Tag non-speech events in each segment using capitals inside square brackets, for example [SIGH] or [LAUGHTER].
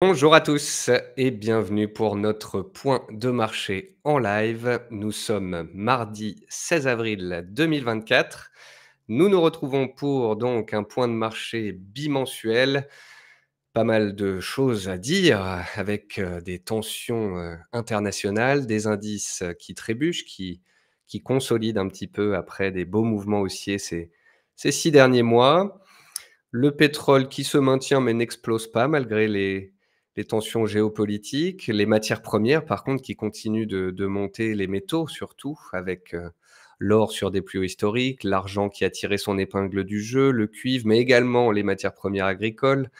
Bonjour à tous et bienvenue pour notre point de marché en live. Nous sommes mardi 16 avril 2024. Nous nous retrouvons pour donc un point de marché bimensuel. Pas mal de choses à dire avec euh, des tensions euh, internationales, des indices euh, qui trébuchent, qui, qui consolident un petit peu après des beaux mouvements haussiers ces, ces six derniers mois. Le pétrole qui se maintient mais n'explose pas malgré les, les tensions géopolitiques, les matières premières, par contre, qui continuent de, monter, les métaux surtout, avec euh, l'or sur des plus hauts historiques, l'argent qui a tiré son épingle du jeu, le cuivre, mais également les matières premières agricoles,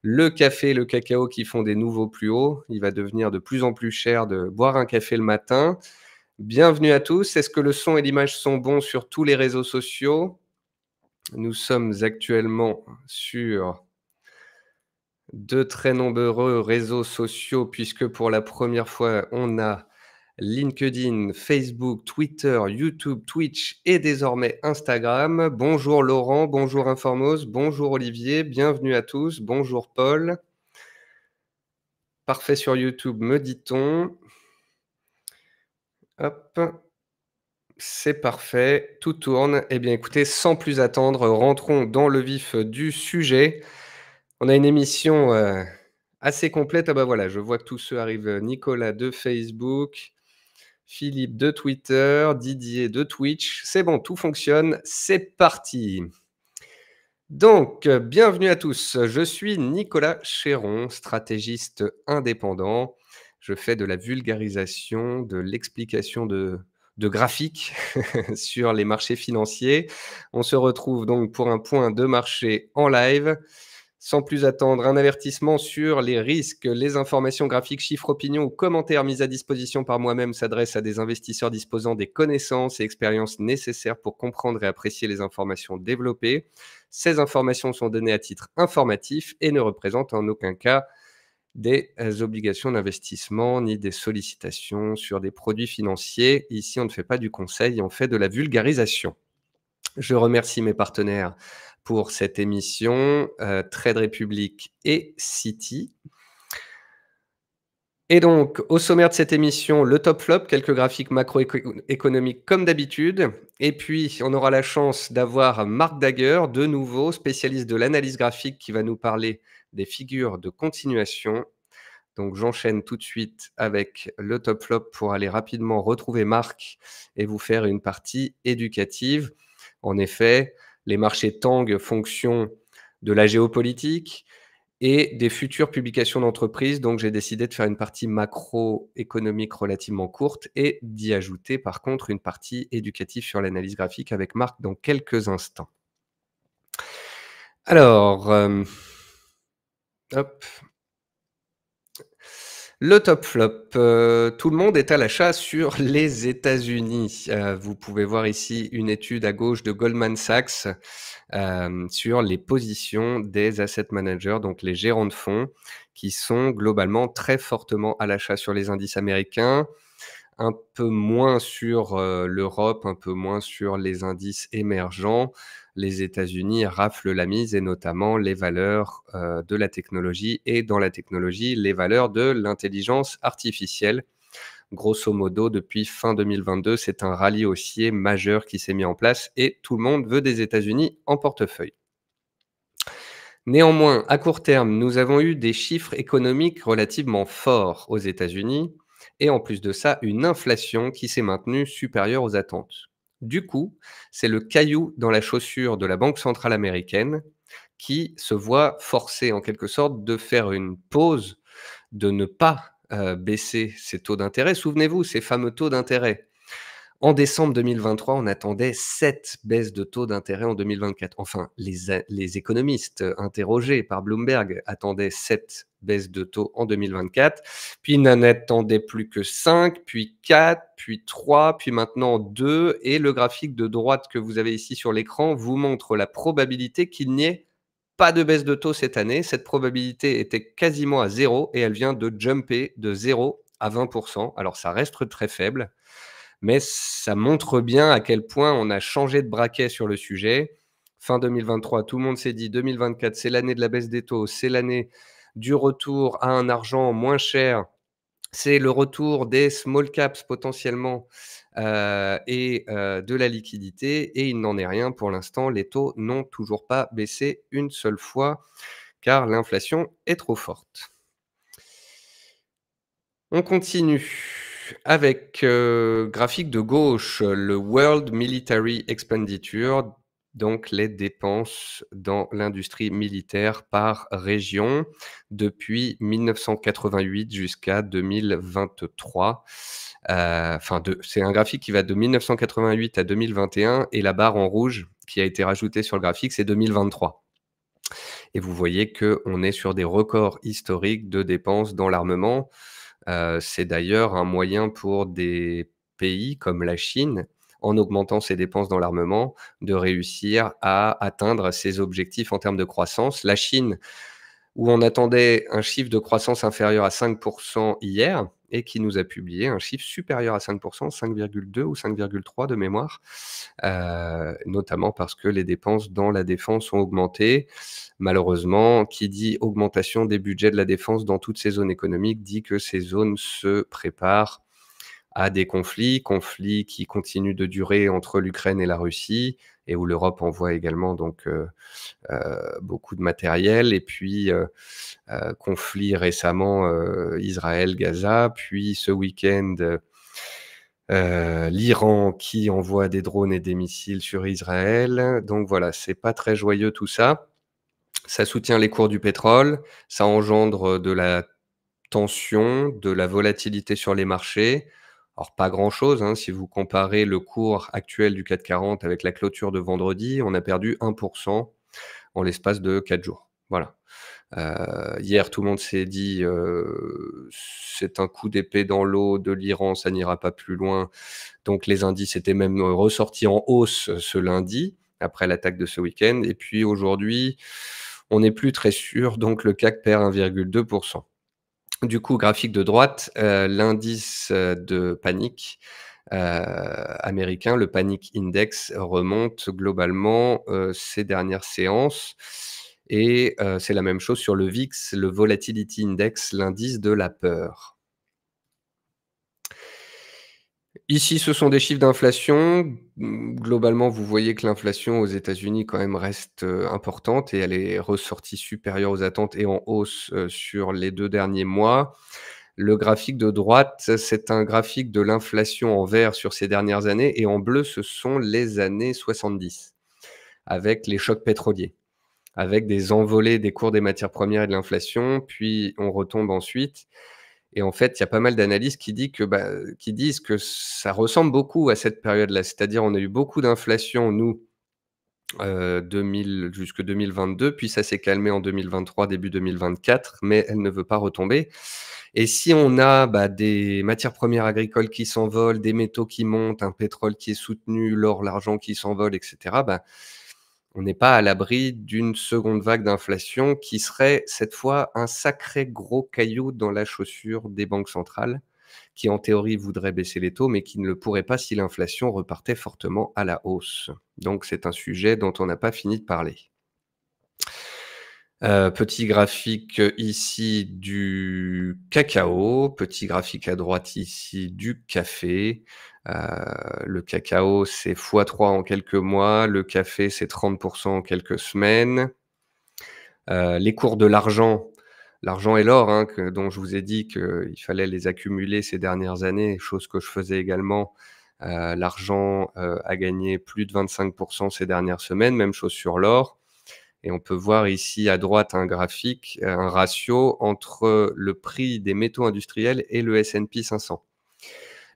le café le cacao qui font des nouveaux plus hauts. Il va devenir de plus en plus cher de boire un café le matin. Bienvenue à tous. Est-ce que le son et l'image sont bons sur tous les réseaux sociaux Nous sommes actuellement sur de très nombreux réseaux sociaux, puisque pour la première fois, on a LinkedIn, Facebook, Twitter, YouTube, Twitch et désormais Instagram. Bonjour Laurent, bonjour Informos, bonjour Olivier, bienvenue à tous, bonjour Paul. Parfait sur YouTube, me dit-on. Hop, c'est parfait, tout tourne. Eh bien écoutez, sans plus attendre, rentrons dans le vif du sujet. On a une émission assez complète. Ah bah voilà, je vois que tous ceux arrivent. Nicolas de Facebook, Philippe de Twitter, Didier de Twitch. C'est bon, tout fonctionne. C'est parti. Donc, bienvenue à tous. Je suis Nicolas Chéron, stratégiste indépendant. Je fais de la vulgarisation, de l'explication de, de graphiques [LAUGHS] sur les marchés financiers. On se retrouve donc pour un point de marché en live. Sans plus attendre, un avertissement sur les risques. Les informations graphiques, chiffres, opinions ou commentaires mis à disposition par moi-même s'adressent à des investisseurs disposant des connaissances et expériences nécessaires pour comprendre et apprécier les informations développées. Ces informations sont données à titre informatif et ne représentent en aucun cas des obligations d'investissement ni des sollicitations sur des produits financiers. Ici, on ne fait pas du conseil, on fait de la vulgarisation. Je remercie mes partenaires pour cette émission, euh, Trade Republic et City. Et donc, au sommaire de cette émission, le top flop, quelques graphiques macroéconomiques comme d'habitude. Et puis, on aura la chance d'avoir Marc Dagger, de nouveau spécialiste de l'analyse graphique, qui va nous parler des figures de continuation. Donc, j'enchaîne tout de suite avec le top flop pour aller rapidement retrouver Marc et vous faire une partie éducative. En effet, les marchés TANG fonction de la géopolitique et des futures publications d'entreprises. Donc, j'ai décidé de faire une partie macroéconomique relativement courte et d'y ajouter, par contre, une partie éducative sur l'analyse graphique avec Marc dans quelques instants. Alors, euh, hop, le top flop, euh, tout le monde est à l'achat sur les États-Unis. Euh, vous pouvez voir ici une étude à gauche de Goldman Sachs euh, sur les positions des asset managers, donc les gérants de fonds, qui sont globalement très fortement à l'achat sur les indices américains, un peu moins sur l'Europe, un peu moins sur les indices émergents les États-Unis raflent la mise et notamment les valeurs euh, de la technologie et dans la technologie, les valeurs de l'intelligence artificielle. Grosso modo, depuis fin 2022, c'est un rallye haussier majeur qui s'est mis en place et tout le monde veut des États-Unis en portefeuille. Néanmoins, à court terme, nous avons eu des chiffres économiques relativement forts aux États-Unis et en plus de ça, une inflation qui s'est maintenue supérieure aux attentes. Du coup, c'est le caillou dans la chaussure de la Banque centrale américaine qui se voit forcé en quelque sorte de faire une pause, de ne pas euh, baisser ses taux d'intérêt. Souvenez-vous, ces fameux taux d'intérêt. En décembre 2023, on attendait sept baisses de taux d'intérêt en 2024. Enfin, les, économistes euh, interrogés par Bloomberg attendaient 7 baisse de taux en 2024. Puis n'en attendait plus que 5, puis 4, puis 3, puis maintenant 2. Et le graphique de droite que vous avez ici sur l'écran vous montre la probabilité qu'il n'y ait pas de baisse de taux cette année. Cette probabilité était quasiment à 0 et elle vient de jumper de 0 à 20%. Alors ça reste très faible, mais ça montre bien à quel point on a changé de braquet sur le sujet. Fin 2023, tout le monde s'est dit 2024, c'est l'année de la baisse des taux, c'est l'année du retour à un argent moins cher. C'est le retour des small caps potentiellement euh, et euh, de la liquidité. Et il n'en est rien pour l'instant. Les taux n'ont toujours pas baissé une seule fois car l'inflation est trop forte. On continue avec euh, graphique de gauche, le World Military Expenditure donc les dépenses dans l'industrie militaire par région depuis 1988 jusqu'à 2023. Euh, c'est un graphique qui va de 1988 à 2021 et la barre en rouge qui a été rajoutée sur le graphique, c'est 2023. Et vous voyez qu'on est sur des records historiques de dépenses dans l'armement. Euh, c'est d'ailleurs un moyen pour des pays comme la Chine en augmentant ses dépenses dans l'armement, de réussir à atteindre ses objectifs en termes de croissance. La Chine, où on attendait un chiffre de croissance inférieur à 5% hier, et qui nous a publié un chiffre supérieur à 5%, 5,2 ou 5,3 de mémoire, euh, notamment parce que les dépenses dans la défense ont augmenté. Malheureusement, qui dit augmentation des budgets de la défense dans toutes ces zones économiques dit que ces zones se préparent à des conflits, conflits qui continuent de durer entre l'Ukraine et la Russie, et où l'Europe envoie également donc euh, euh, beaucoup de matériel, et puis euh, conflit conflits récemment Israël-Gaza, puis ce week-end l'Iran qui envoie des drones et des missiles sur Israël. Donc voilà, c'est pas très joyeux tout ça. Ça soutient les cours du pétrole, ça engendre de la tension, de la volatilité sur les marchés, alors pas grand-chose, hein. si vous comparez le cours actuel du CAC 40 avec la clôture de vendredi, on a perdu 1% en l'espace de 4 jours. Voilà. Euh, hier, tout le monde s'est dit, euh, c'est un coup d'épée dans l'eau de l'Iran, ça n'ira pas plus loin. Donc les indices étaient même ressortis en hausse euh, ce lundi, après l'attaque de ce week-end. Et puis aujourd'hui, on n'est plus très sûr, donc le CAC perd 1,2% du coup, graphique de droite, euh, l'indice euh, de panique euh, américain, le Panic Index, remonte globalement ces dernières séances. Et c'est la même chose sur le VIX, le Volatility Index, l'indice de la peur. Ici, ce sont des chiffres d'inflation. Globalement, vous voyez que l'inflation aux États-Unis quand même reste euh, importante et elle est ressortie supérieure aux attentes et en hausse euh, sur les deux derniers mois. Le graphique de droite, c'est un graphique de l'inflation en vert sur ces dernières années et en bleu, ce sont les années 70 avec les chocs pétroliers, avec des envolées des cours des matières premières et de l'inflation, puis on retombe ensuite. Et en fait, il y a pas mal d'analystes bah, qui, disent que ça ressemble beaucoup à cette période-là. C'est-à-dire, on a eu beaucoup d'inflation, nous, euh, 2000, jusque 2022, puis ça s'est calmé en 2023, début 2024, mais elle ne veut pas retomber. Et si on a bah, des matières premières agricoles qui s'envolent, des métaux qui montent, un pétrole qui est soutenu, l'or, l'argent qui s'envole, etc., on n'est pas à l'abri d'une seconde vague d'inflation qui serait cette fois un sacré gros caillou dans la chaussure des banques centrales qui en théorie voudraient baisser les taux mais qui ne le pourraient pas si l'inflation repartait fortement à la hausse. Donc c'est un sujet dont on n'a pas fini de parler. Euh, petit graphique ici du cacao, petit graphique à droite ici du café, euh, le cacao, c'est x3 en quelques mois. Le café, c'est 30% en quelques semaines. Euh, les cours de l'argent, l'argent et l'or, hein, dont je vous ai dit qu'il fallait les accumuler ces dernières années, chose que je faisais également. Euh, l'argent a gagné plus de 25% ces dernières semaines, même chose sur l'or. Et on peut voir ici à droite un graphique, un ratio entre le prix des métaux industriels et le SP 500.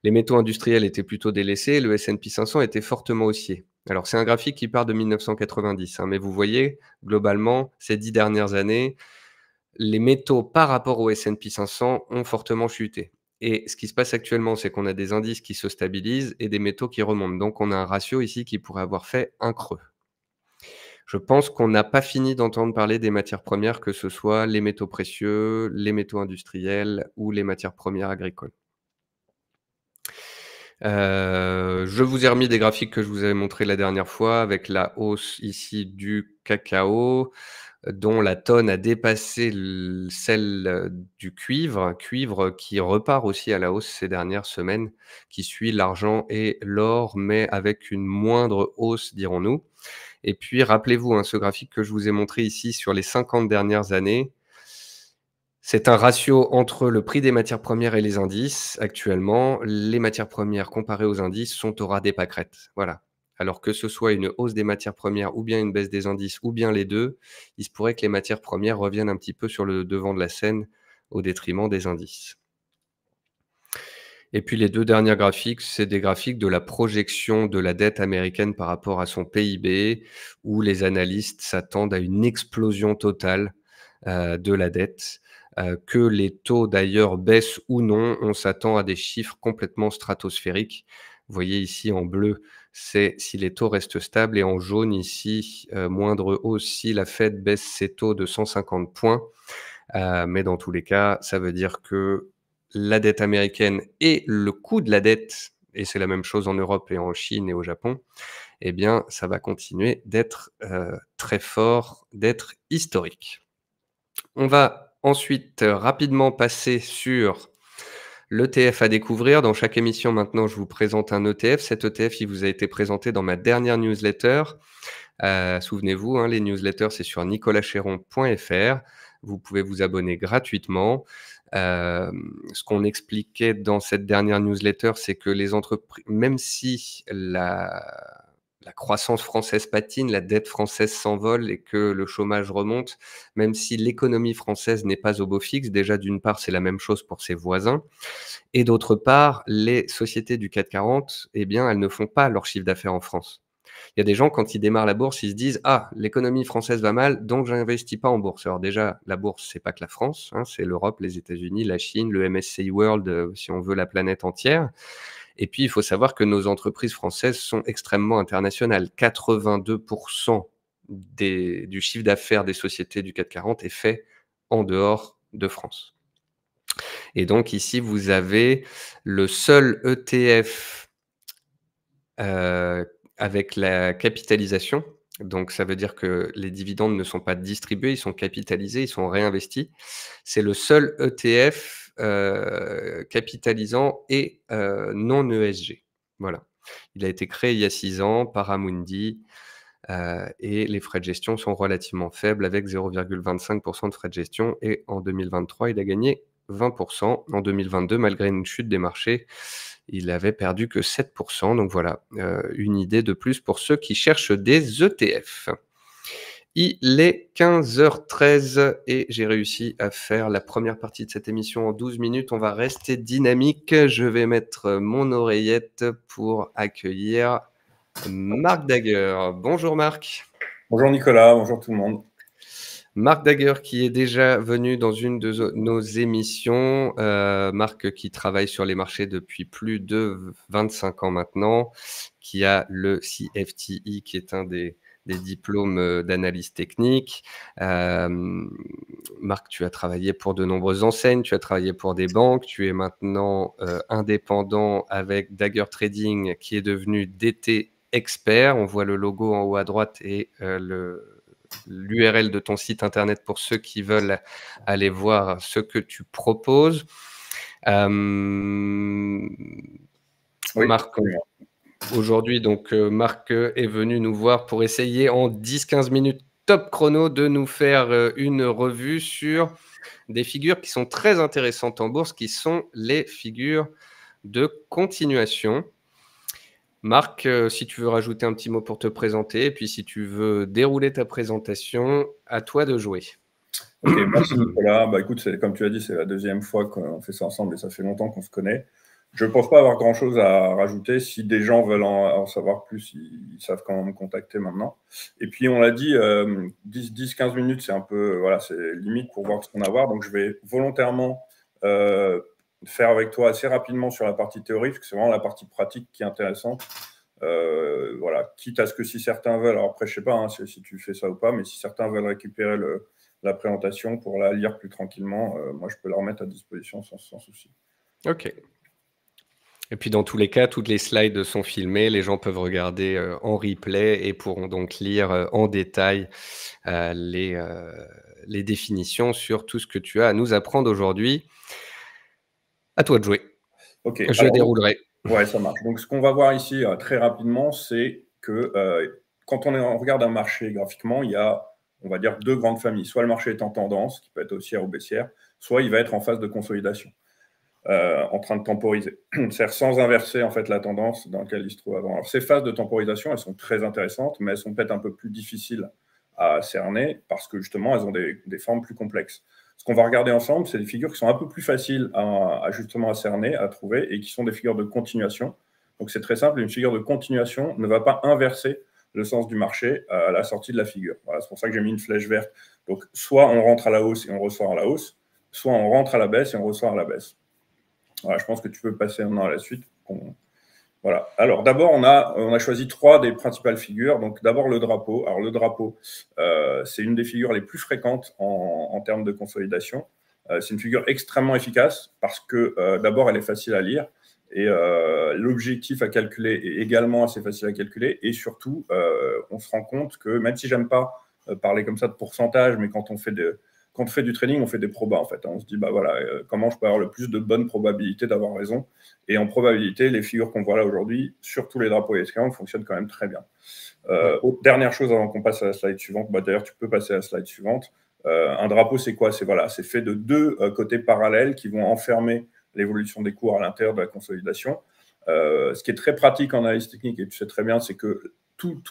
Les métaux industriels étaient plutôt délaissés le S&P 500 était fortement haussier. Alors c'est un graphique qui part de 1990, hein, mais vous voyez globalement ces dix dernières années, les métaux par rapport au S&P 500 ont fortement chuté. Et ce qui se passe actuellement, c'est qu'on a des indices qui se stabilisent et des métaux qui remontent. Donc on a un ratio ici qui pourrait avoir fait un creux. Je pense qu'on n'a pas fini d'entendre parler des matières premières, que ce soit les métaux précieux, les métaux industriels ou les matières premières agricoles. Euh, je vous ai remis des graphiques que je vous avais montrés la dernière fois avec la hausse ici du cacao dont la tonne a dépassé celle euh, du cuivre, cuivre qui repart aussi à la hausse ces dernières semaines, qui suit l'argent et l'or, mais avec une moindre hausse, dirons-nous. Et puis, rappelez-vous, hein, ce graphique que je vous ai montré ici sur les 50 dernières années, c'est un ratio entre le prix des matières premières et les indices. Actuellement, les matières premières comparées aux indices sont au ras des pâquerettes. Voilà. Alors que ce soit une hausse des matières premières ou bien une baisse des indices ou bien les deux, il se pourrait que les matières premières reviennent un petit peu sur le devant de la scène au détriment des indices. Et puis les deux derniers graphiques, c'est des graphiques de la projection de la dette américaine par rapport à son PIB, où les analystes s'attendent à une explosion totale euh, de la dette. Euh, que les taux d'ailleurs baissent ou non, on s'attend à des chiffres complètement stratosphériques. Vous voyez ici en bleu, c'est si les taux restent stables et en jaune ici, euh, moindre hausse si la Fed baisse ses taux de 150 points. Euh, mais dans tous les cas, ça veut dire que la dette américaine et le coût de la dette, et c'est la même chose en Europe et en Chine et au Japon, eh bien, ça va continuer d'être très fort, d'être historique. On va ensuite euh, rapidement passer sur l'ETF à découvrir. Dans chaque émission, maintenant, je vous présente un ETF. Cet ETF, il vous a été présenté dans ma dernière newsletter. Euh, souvenez-vous, hein, les newsletters, c'est sur nicolascheron.fr. Vous pouvez vous abonner gratuitement. Euh, ce qu'on expliquait dans cette dernière newsletter, c'est que les entreprises, même si la, la croissance française patine, la dette française s'envole et que le chômage remonte, même si l'économie française n'est pas au beau fixe. Déjà, d'une part, c'est la même chose pour ses voisins. Et d'autre part, les sociétés du CAC 40, eh bien, elles ne font pas leur chiffre d'affaires en France. Il y a des gens, quand ils démarrent la bourse, ils se disent Ah, l'économie française va mal, donc je n'investis pas en bourse. Alors, déjà, la bourse, c'est pas que la France, hein, c'est l'Europe, les États-Unis, la Chine, le MSCI World, euh, si on veut la planète entière. Et puis, il faut savoir que nos entreprises françaises sont extrêmement internationales. 82% du chiffre d'affaires des sociétés du CAC 40 est fait en dehors de France. Et donc ici, vous avez le seul ETF euh, avec la capitalisation. Donc ça veut dire que les dividendes ne sont pas distribués, ils sont capitalisés, ils sont réinvestis. C'est le seul ETF euh, capitalisant et euh, non ESG. Voilà. Il a été créé il y a six ans par Amundi euh, et les frais de gestion sont relativement faibles avec 0,25% de frais de gestion et en 2023, il a gagné 20%. En 2022, malgré une chute des marchés, il avait perdu que 7%. Donc voilà, une idée de plus pour ceux qui cherchent des ETF. Il est 15h13 et j'ai réussi à faire la première partie de cette émission en 12 minutes. On va rester dynamique. Je vais mettre mon oreillette pour accueillir Marc Dagger. Bonjour Marc. Bonjour Nicolas, bonjour tout le monde. Marc Dagger qui est déjà venu dans une de nos émissions. Euh, Marc qui travaille sur les marchés depuis plus de 25 ans maintenant, qui a le CFTI qui est un des des diplômes euh, d'analyse technique. Euh, Marc, tu as travaillé pour de nombreuses enseignes, tu as travaillé pour des banques, tu es maintenant euh, indépendant avec Dagger Trading qui est devenu DT Expert. On voit le logo en haut à droite et le l'URL de ton site internet pour ceux qui veulent aller voir ce que tu proposes aujourd'hui, donc euh, Marc est venu nous voir pour essayer en 10-15 minutes top chrono de nous faire euh, une revue sur des figures qui sont très intéressantes en bourse, qui sont les figures de continuation. Marc, euh, si tu veux rajouter un petit mot pour te présenter, puis si tu veux dérouler ta présentation, à toi de jouer. Ok, merci Nicolas. Bah, écoute, comme tu as dit, c'est la deuxième fois qu'on fait ça ensemble et ça fait longtemps qu'on se connaît. Je ne pense pas avoir grand-chose à rajouter. Si des gens veulent en, savoir plus, ils, savent comment me contacter maintenant. Et puis, on l'a dit, 10-15 euh, minutes, c'est un peu, euh, voilà, limite pour voir ce qu'on a à voir. Donc, je vais volontairement euh, faire avec toi assez rapidement sur la partie théorique, parce que c'est vraiment la partie pratique qui est intéressante. voilà, quitte à ce que si certains veulent, alors après, je ne sais pas hein, si tu fais ça ou pas, mais si certains veulent récupérer la présentation pour la lire plus tranquillement, moi, je peux la remettre à disposition sans souci. OK, et puis dans tous les cas, toutes les slides sont filmées, les gens peuvent regarder euh, en replay et pourront donc lire euh, en détail euh, les, définitions sur tout ce que tu as à nous apprendre aujourd'hui. À toi de jouer. Ok. Je déroulerai. Ouais, ça marche. Donc ce qu'on va voir ici très rapidement, c'est que quand on, regarde un marché graphiquement, il y a, on va dire, deux grandes familles. Soit le marché est en tendance, qui peut être haussière ou baissière, soit il va être en phase de consolidation. Euh, en train de temporiser. C'est-à-dire sans inverser en fait la tendance dans laquelle il se trouve avant. Alors ces phases de temporisation, elles sont très intéressantes, mais elles sont peut-être un peu plus difficiles à cerner parce que justement elles ont des, formes plus complexes. Ce qu'on va regarder ensemble, c'est des figures qui sont un peu plus faciles à, justement à cerner, à trouver, et qui sont des figures de continuation. Donc c'est très simple, une figure de continuation ne va pas inverser le sens du marché à la sortie de la figure. c'est pour ça que j'ai mis une flèche verte. Donc soit on rentre à la hausse et on ressort à la hausse, soit on rentre à la baisse et on ressort à la baisse je pense que tu peux passer maintenant à la suite. Voilà. Alors d'abord, on a, on a choisi trois des principales figures. Donc d'abord le drapeau. Alors le drapeau, euh, c'est une des figures les plus fréquentes en, termes de consolidation. Euh, c'est une figure extrêmement efficace parce que euh, d'abord, elle est facile à lire et l'objectif à calculer est également assez facile à calculer. Et surtout, on se rend compte que même si j'aime pas parler comme ça de pourcentage, mais quand on fait de, quand on fait du training, on fait des probas en fait. Hein. On se dit bah voilà, euh, comment je peux avoir le plus de bonnes probabilités d'avoir raison. Et en probabilité, les figures qu'on voit là aujourd'hui, sur tous les drapeaux ESCAM, fonctionnent quand même très bien. Euh, dernière chose avant qu'on passe à la slide suivante, bah, d'ailleurs tu peux passer à la slide suivante. Euh, un drapeau, c'est quoi C'est voilà, c'est fait de deux côtés parallèles qui vont enfermer l'évolution des cours à l'intérieur de la consolidation. ce qui est très pratique en analyse technique, et tu sais très bien, c'est que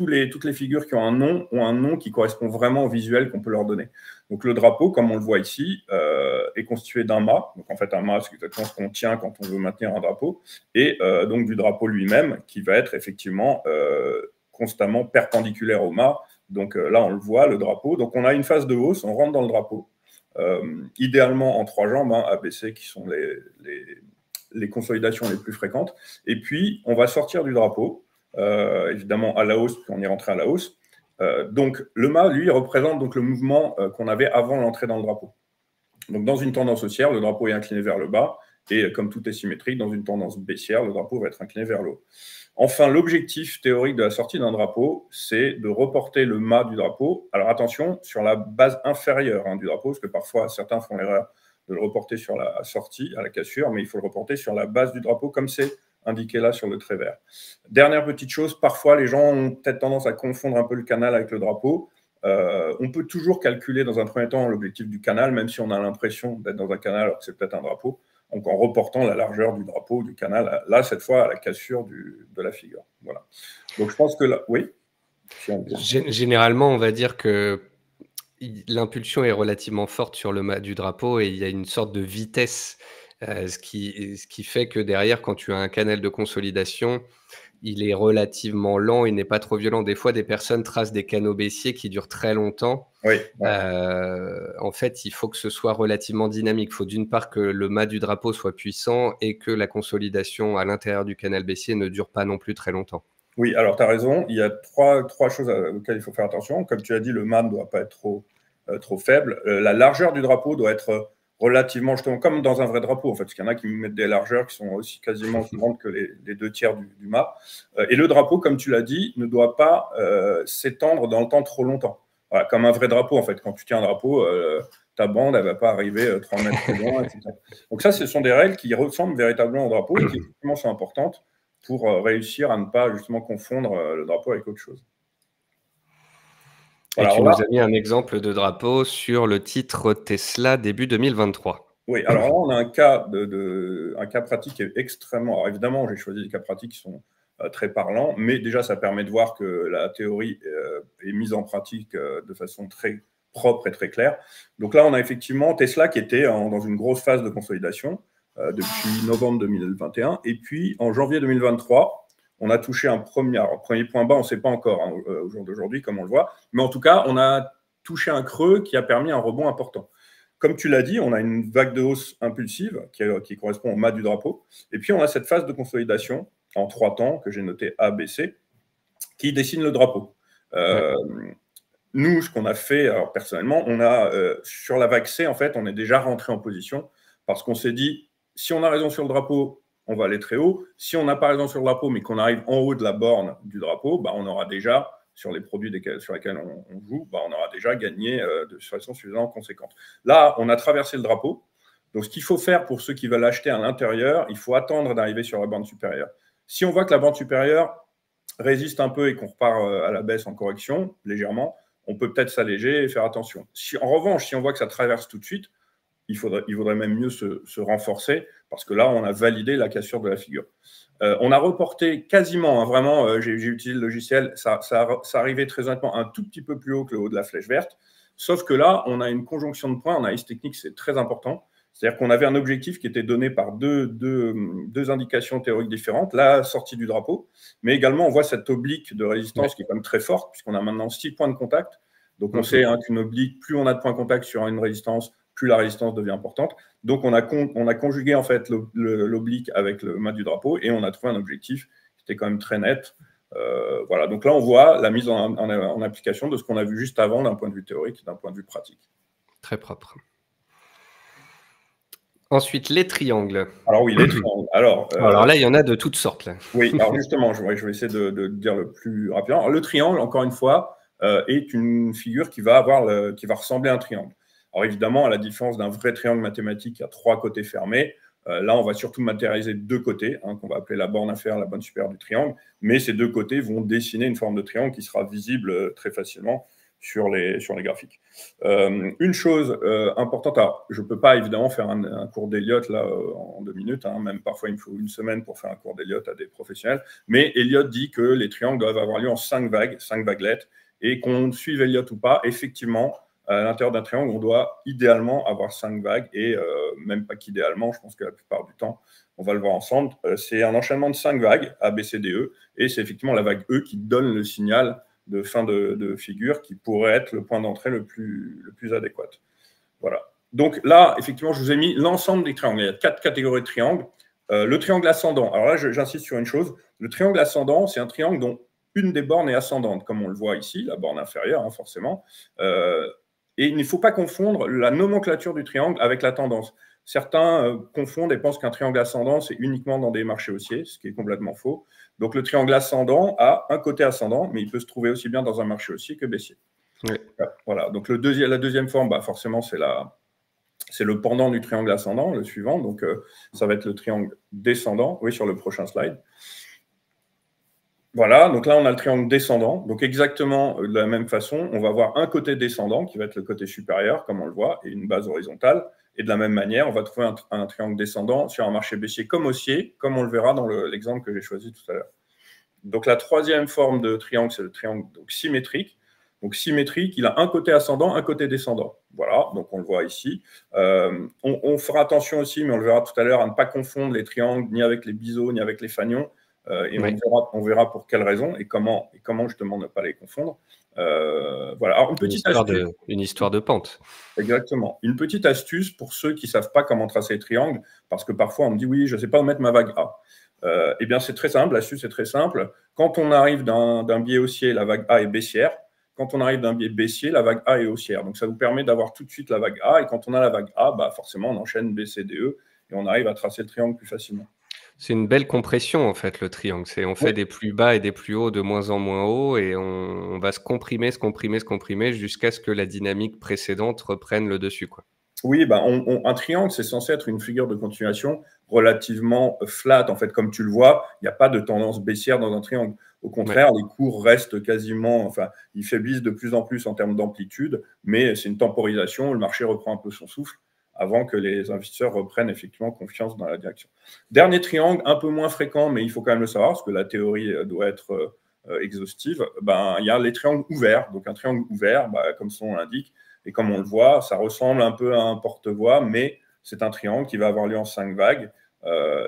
les, toutes les figures qui ont un nom ont un nom qui correspond vraiment au visuel qu'on peut leur donner. Donc le drapeau, comme on le voit ici, euh, est constitué d'un mât. Donc en fait, un mât, c'est exactement ce qu'on tient quand on veut maintenir un drapeau. Et euh, donc du drapeau lui-même, qui va être effectivement euh, constamment perpendiculaire au mât. Donc là, on le voit, le drapeau. Donc on a une phase de hausse, on rentre dans le drapeau. idéalement en trois jambes, hein, ABC, qui sont les, les, consolidations les plus fréquentes. Et puis, on va sortir du drapeau, évidemment à la hausse, puis on est rentré à la hausse. Euh, donc le mât, lui, représente donc le mouvement euh, qu'on avait avant l'entrée dans le drapeau. Donc dans une tendance haussière, le drapeau est incliné vers le bas, et euh, comme tout est symétrique, dans une tendance baissière, le drapeau va être incliné vers le haut. Enfin, l'objectif théorique de la sortie d'un drapeau, c'est de reporter le mât du drapeau. Alors attention, sur la base inférieure hein, du drapeau, parce que parfois certains font l'erreur de le reporter sur la sortie, à la cassure, mais il faut le reporter sur la base du drapeau, comme c'est indiqué là sur le trait vert. Dernière petite chose, parfois les gens ont peut-être tendance à confondre un peu le canal avec le drapeau. Euh, on peut toujours calculer dans un premier temps l'objectif du canal, même si on a l'impression d'être dans un canal alors que c'est peut-être un drapeau. Donc en reportant la largeur du drapeau, du canal, là cette fois à la cassure de la figure. Voilà. Donc je pense que là, oui. Généralement, on va dire que l'impulsion est relativement forte sur le du drapeau et il y a une sorte de vitesse euh, ce, qui, fait que derrière, quand tu as un canal de consolidation, il est relativement lent, il n'est pas trop violent. Des fois, des personnes tracent des canaux baissiers qui durent très longtemps. Euh, en fait, il faut que ce soit relativement dynamique. Il faut d'une part que le mât du drapeau soit puissant et que la consolidation à l'intérieur du canal baissier ne dure pas non plus très longtemps. Oui, alors tu as raison. Il y a trois, choses euh, auxquelles il faut faire attention. Comme tu as dit, le mât ne doit pas être trop, faible. la largeur du drapeau doit être relativement, justement, comme dans un vrai drapeau, en fait, parce qu'il y en a qui mettent des largeurs qui sont aussi quasiment [LAUGHS] plus grandes que les, deux tiers du, mât. Euh, et le drapeau, comme tu l'as dit, ne doit pas euh, s'étendre dans le temps trop longtemps. comme un vrai drapeau, en fait. Quand tu tiens un drapeau, euh, ta bande, elle ne va pas arriver 30 mètres plus loin, etc. Donc ça, ce sont des règles qui ressemblent véritablement au drapeau et qui, sont importantes pour réussir à ne pas, justement, confondre le drapeau avec autre chose. Et tu nous as mis un exemple de drapeau sur le titre Tesla début 2023. Oui, alors on a un cas, de, un cas pratique extrêmement. Alors évidemment, j'ai choisi des cas pratiques qui sont euh, très parlants, mais déjà, ça permet de voir que la théorie euh, est mise en pratique euh, de façon très propre et très claire. Donc là, on a effectivement Tesla qui était dans une grosse phase de consolidation depuis novembre 2021, et puis en janvier 2023, on a touché un premier, point bas, on ne sait pas encore hein, au jour d'aujourd'hui, comme on le voit, mais en tout cas, on a touché un creux qui a permis un rebond important. Comme tu l'as dit, on a une vague de hausse impulsive qui, euh, correspond au mât du drapeau, et puis on a cette phase de consolidation en trois temps que j'ai noté ABC qui dessine le drapeau. Euh, nous, ce qu'on a fait, personnellement, on a euh, sur la vague C, en fait, on est déjà rentré en position parce qu'on s'est dit, si on a raison sur le drapeau, on va aller très haut. Si on n'a pas raison sur le drapeau, mais qu'on arrive en haut de la borne du drapeau, bah, on aura déjà, sur les produits sur lesquels on, joue, bah, on aura déjà gagné euh, de façon suffisamment conséquente. Là, on a traversé le drapeau. Donc, ce qu'il faut faire pour ceux qui veulent acheter à l'intérieur, il faut attendre d'arriver sur la borne supérieure. Si on voit que la borne supérieure résiste un peu et qu'on repart euh, à la baisse en correction, légèrement, on peut peut-être s'alléger et faire attention. Si, en revanche, si on voit que ça traverse tout de suite, il faudrait, il vaudrait même mieux se, renforcer, parce que là, on a validé la cassure de la figure. Euh, on a reporté quasiment, hein, vraiment, euh, j'ai utilisé le logiciel, ça, arrivait très honnêtement un tout petit peu plus haut que le haut de la flèche verte, sauf que là, on a une conjonction de points, en analyse technique, c'est très important. C'est-à-dire qu'on avait un objectif qui était donné par deux, indications théoriques différentes, la sortie du drapeau, mais également on voit cette oblique de résistance qui est quand même très forte, puisqu'on a maintenant six points de contact. Donc on sait hein, qu'une oblique, plus on a de points de contact sur une résistance, plus la résistance devient importante. Donc on a, on a conjugué en fait l'oblique avec le mat du drapeau et on a trouvé un objectif qui était quand même très net. Euh, voilà, donc là on voit la mise en, application de ce qu'on a vu juste avant d'un point de vue théorique et d'un point de vue pratique. Très propre. Ensuite, les triangles. Alors oui, les triangles. Alors, euh, là, il y en a de toutes sortes. oui, alors justement, je, je vais essayer de, dire le plus rapidement. le triangle, encore une fois, euh, est une figure qui va, avoir qui va ressembler à un triangle. Alors évidemment, à la différence d'un vrai triangle mathématique qui a trois côtés fermés, euh, là, on va surtout matérialiser deux côtés, hein, qu'on va appeler la borne inférieure, la borne supérieure du triangle, mais ces deux côtés vont dessiner une forme de triangle qui sera visible euh, très facilement sur les, sur les graphiques. Euh, une chose importante, alors je ne peux pas évidemment faire un, cours d'Eliot là en deux minutes, hein, même parfois il me faut une semaine pour faire un cours d'Eliot à des professionnels, mais Eliot dit que les triangles doivent avoir lieu en cinq vagues, cinq vaguelettes, et qu'on suive Eliot ou pas, effectivement, à l'intérieur d'un triangle, on doit idéalement avoir cinq vagues, et euh, même pas qu'idéalement, je pense que la plupart du temps, on va le voir ensemble, euh, c'est un enchaînement de cinq vagues, A, B, C, D, E, et c'est effectivement la vague E qui donne le signal de fin de, figure qui pourrait être le point d'entrée le plus, le plus adéquat. Voilà. Donc là, effectivement, je vous ai mis l'ensemble des triangles. Il y a quatre catégories de triangles. Euh, le triangle ascendant, alors là, j'insiste sur une chose, le triangle ascendant, c'est un triangle dont une des bornes est ascendante, comme on le voit ici, la borne inférieure, hein, forcément. Et il ne faut pas confondre la nomenclature du triangle avec la tendance. Certains euh, confondent et pensent qu'un triangle ascendant, c'est uniquement dans des marchés haussiers, ce qui est complètement faux. Donc le triangle ascendant a un côté ascendant, mais il peut se trouver aussi bien dans un marché haussier que baissier. Voilà, donc la deuxième forme, bah, forcément, c'est la, c'est le pendant du triangle ascendant, le suivant. Donc, euh, ça va être le triangle descendant, oui, sur le prochain slide. Voilà, donc là, on a le triangle descendant. Donc exactement euh, de la même façon, on va avoir un côté descendant qui va être le côté supérieur, comme on le voit, et une base horizontale. Et de la même manière, on va trouver un, triangle descendant sur un marché baissier comme haussier, comme on le verra dans l'exemple que j'ai choisi tout à l'heure. Donc la troisième forme de triangle, c'est le triangle symétrique. Donc symétrique, il a un côté ascendant, un côté descendant. Voilà, donc on le voit ici. Euh, on, on, fera attention aussi, mais on le verra tout à l'heure, à ne pas confondre les triangles ni avec les biseaux, ni avec les fanions. Euh, et on, verra, pour quelles raisons et comment, et comment justement ne pas les confondre. Euh, voilà. une, petite histoire De, pente. Exactement. Une petite astuce pour ceux qui ne savent pas comment tracer les triangles, parce que parfois on me dit oui, je ne sais pas où mettre ma vague A. Euh, eh bien, c'est très simple. L'astuce est très simple. Quand on arrive d'un biais haussier, la vague A est baissière. Quand on arrive d'un biais baissier, la vague A est haussière. Donc, ça vous permet d'avoir tout de suite la vague A. Et quand on a la vague A, bah, forcément, on enchaîne B, C, D, E et on arrive à tracer le triangle plus facilement. C'est une belle compression en fait le triangle. C'est on fait des plus bas et des plus hauts de moins en moins haut et on, va se comprimer, se comprimer, se comprimer jusqu'à ce que la dynamique précédente reprenne le dessus quoi. Oui, bah un triangle c'est censé être une figure de continuation relativement flat en fait comme tu le vois, il n'y a pas de tendance baissière dans un triangle. Au contraire, les cours restent quasiment, enfin, ils faiblissent de plus en plus en termes d'amplitude, mais c'est une temporisation. Le marché reprend un peu son souffle avant que les investisseurs reprennent effectivement confiance dans la direction. Dernier triangle, un peu moins fréquent, mais il faut quand même le savoir, parce que la théorie euh, doit être euh, euh, exhaustive, ben, il y a les triangles ouverts. Donc un triangle ouvert, ben, comme son l'indique, et comme on le voit, ça ressemble un peu à un porte-voix, mais c'est un triangle qui va avoir lieu en cinq vagues.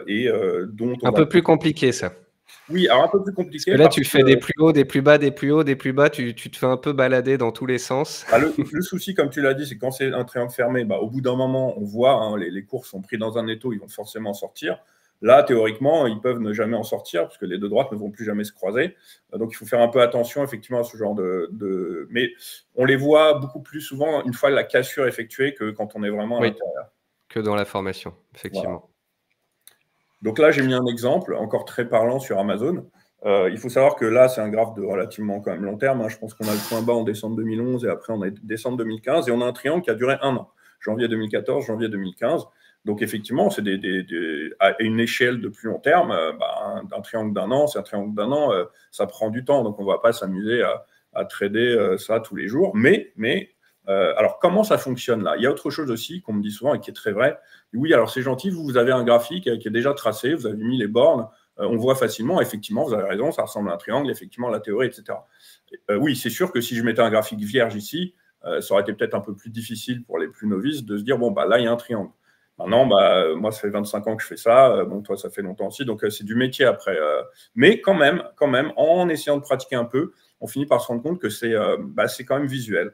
et dont un peu plus compliqué ça. Oui, alors un peu plus compliqué. là, tu fais des plus hauts, des plus bas, des plus hauts, des plus bas, tu, te fais un peu balader dans tous les sens. Bah, le, souci, comme tu l'as dit, c'est quand c'est un triangle fermé, bah, au bout d'un moment, on voit, hein, les, les, cours sont pris dans un étau, ils vont forcément sortir. Là, théoriquement, ils peuvent ne jamais en sortir, puisque les deux droites ne vont plus jamais se croiser. Euh, donc, il faut faire un peu attention, effectivement, à ce genre de, Mais on les voit beaucoup plus souvent une fois la cassure effectuée que quand on est vraiment à l'intérieur. Que dans la formation, effectivement. Donc là, j'ai mis un exemple, encore très parlant sur Amazon. Euh, il faut savoir que là, c'est un graphe de relativement quand même long terme. Hein. Je pense qu'on a le point bas en décembre 2011 et après on est décembre 2015 et on a un triangle qui a duré un an, janvier 2014, janvier 2015. Donc effectivement, c'est à une échelle de plus long terme, euh, bah, un, triangle d'un an, c'est un triangle d'un an, euh, ça prend du temps, donc on ne va pas s'amuser à, trader ça tous les jours. Mais, mais alors comment ça fonctionne là Il y a autre chose aussi qu'on me dit souvent et qui est très vrai, oui, alors c'est gentil, vous, avez un graphique euh, qui est déjà tracé, vous avez mis les bornes, euh, on voit facilement, effectivement, vous avez raison, ça ressemble à un triangle, effectivement, la théorie, etc. Euh, oui, c'est sûr que si je mettais un graphique vierge ici, ça aurait été peut-être un peu plus difficile pour les plus novices de se dire, bon, bah, là, il y a un triangle. Maintenant, bah, moi, ça fait 25 ans que je fais ça. Bon, toi, ça fait longtemps aussi. Donc, c'est du métier après. Mais quand même, quand même, en essayant de pratiquer un peu, on finit par se rendre compte que c'est bah, quand même visuel.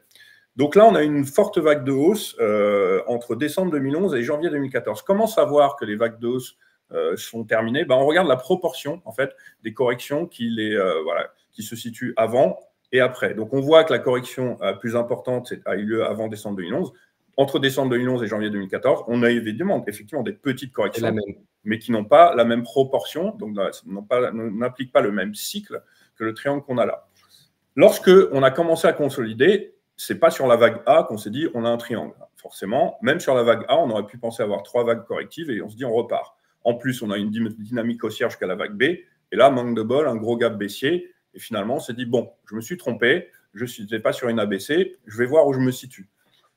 Donc là, on a une forte vague de hausse euh, entre décembre 2011 et janvier 2014. Comment savoir que les vagues de hausse euh, sont terminées ben, On regarde la proportion en fait, des corrections qui, les, euh, voilà, qui se situent avant et après. Donc on voit que la correction la plus importante a eu lieu avant décembre 2011. Entre décembre 2011 et janvier 2014, on a évidemment effectivement des petites corrections, mais qui n'ont pas la même proportion, donc n'impliquent pas, pas le même cycle que le triangle qu'on a là. Lorsque on a commencé à consolider, c'est pas sur la vague A qu'on s'est dit on a un triangle. Forcément, même sur la vague A, on aurait pu penser avoir trois vagues correctives et on se dit on repart. En plus, on a une dynamique haussière jusqu'à la vague B. Et là, manque de bol, un gros gap baissier. Et finalement, on s'est dit bon, je me suis trompé, je suis pas sur une ABC, je vais voir où je me situe.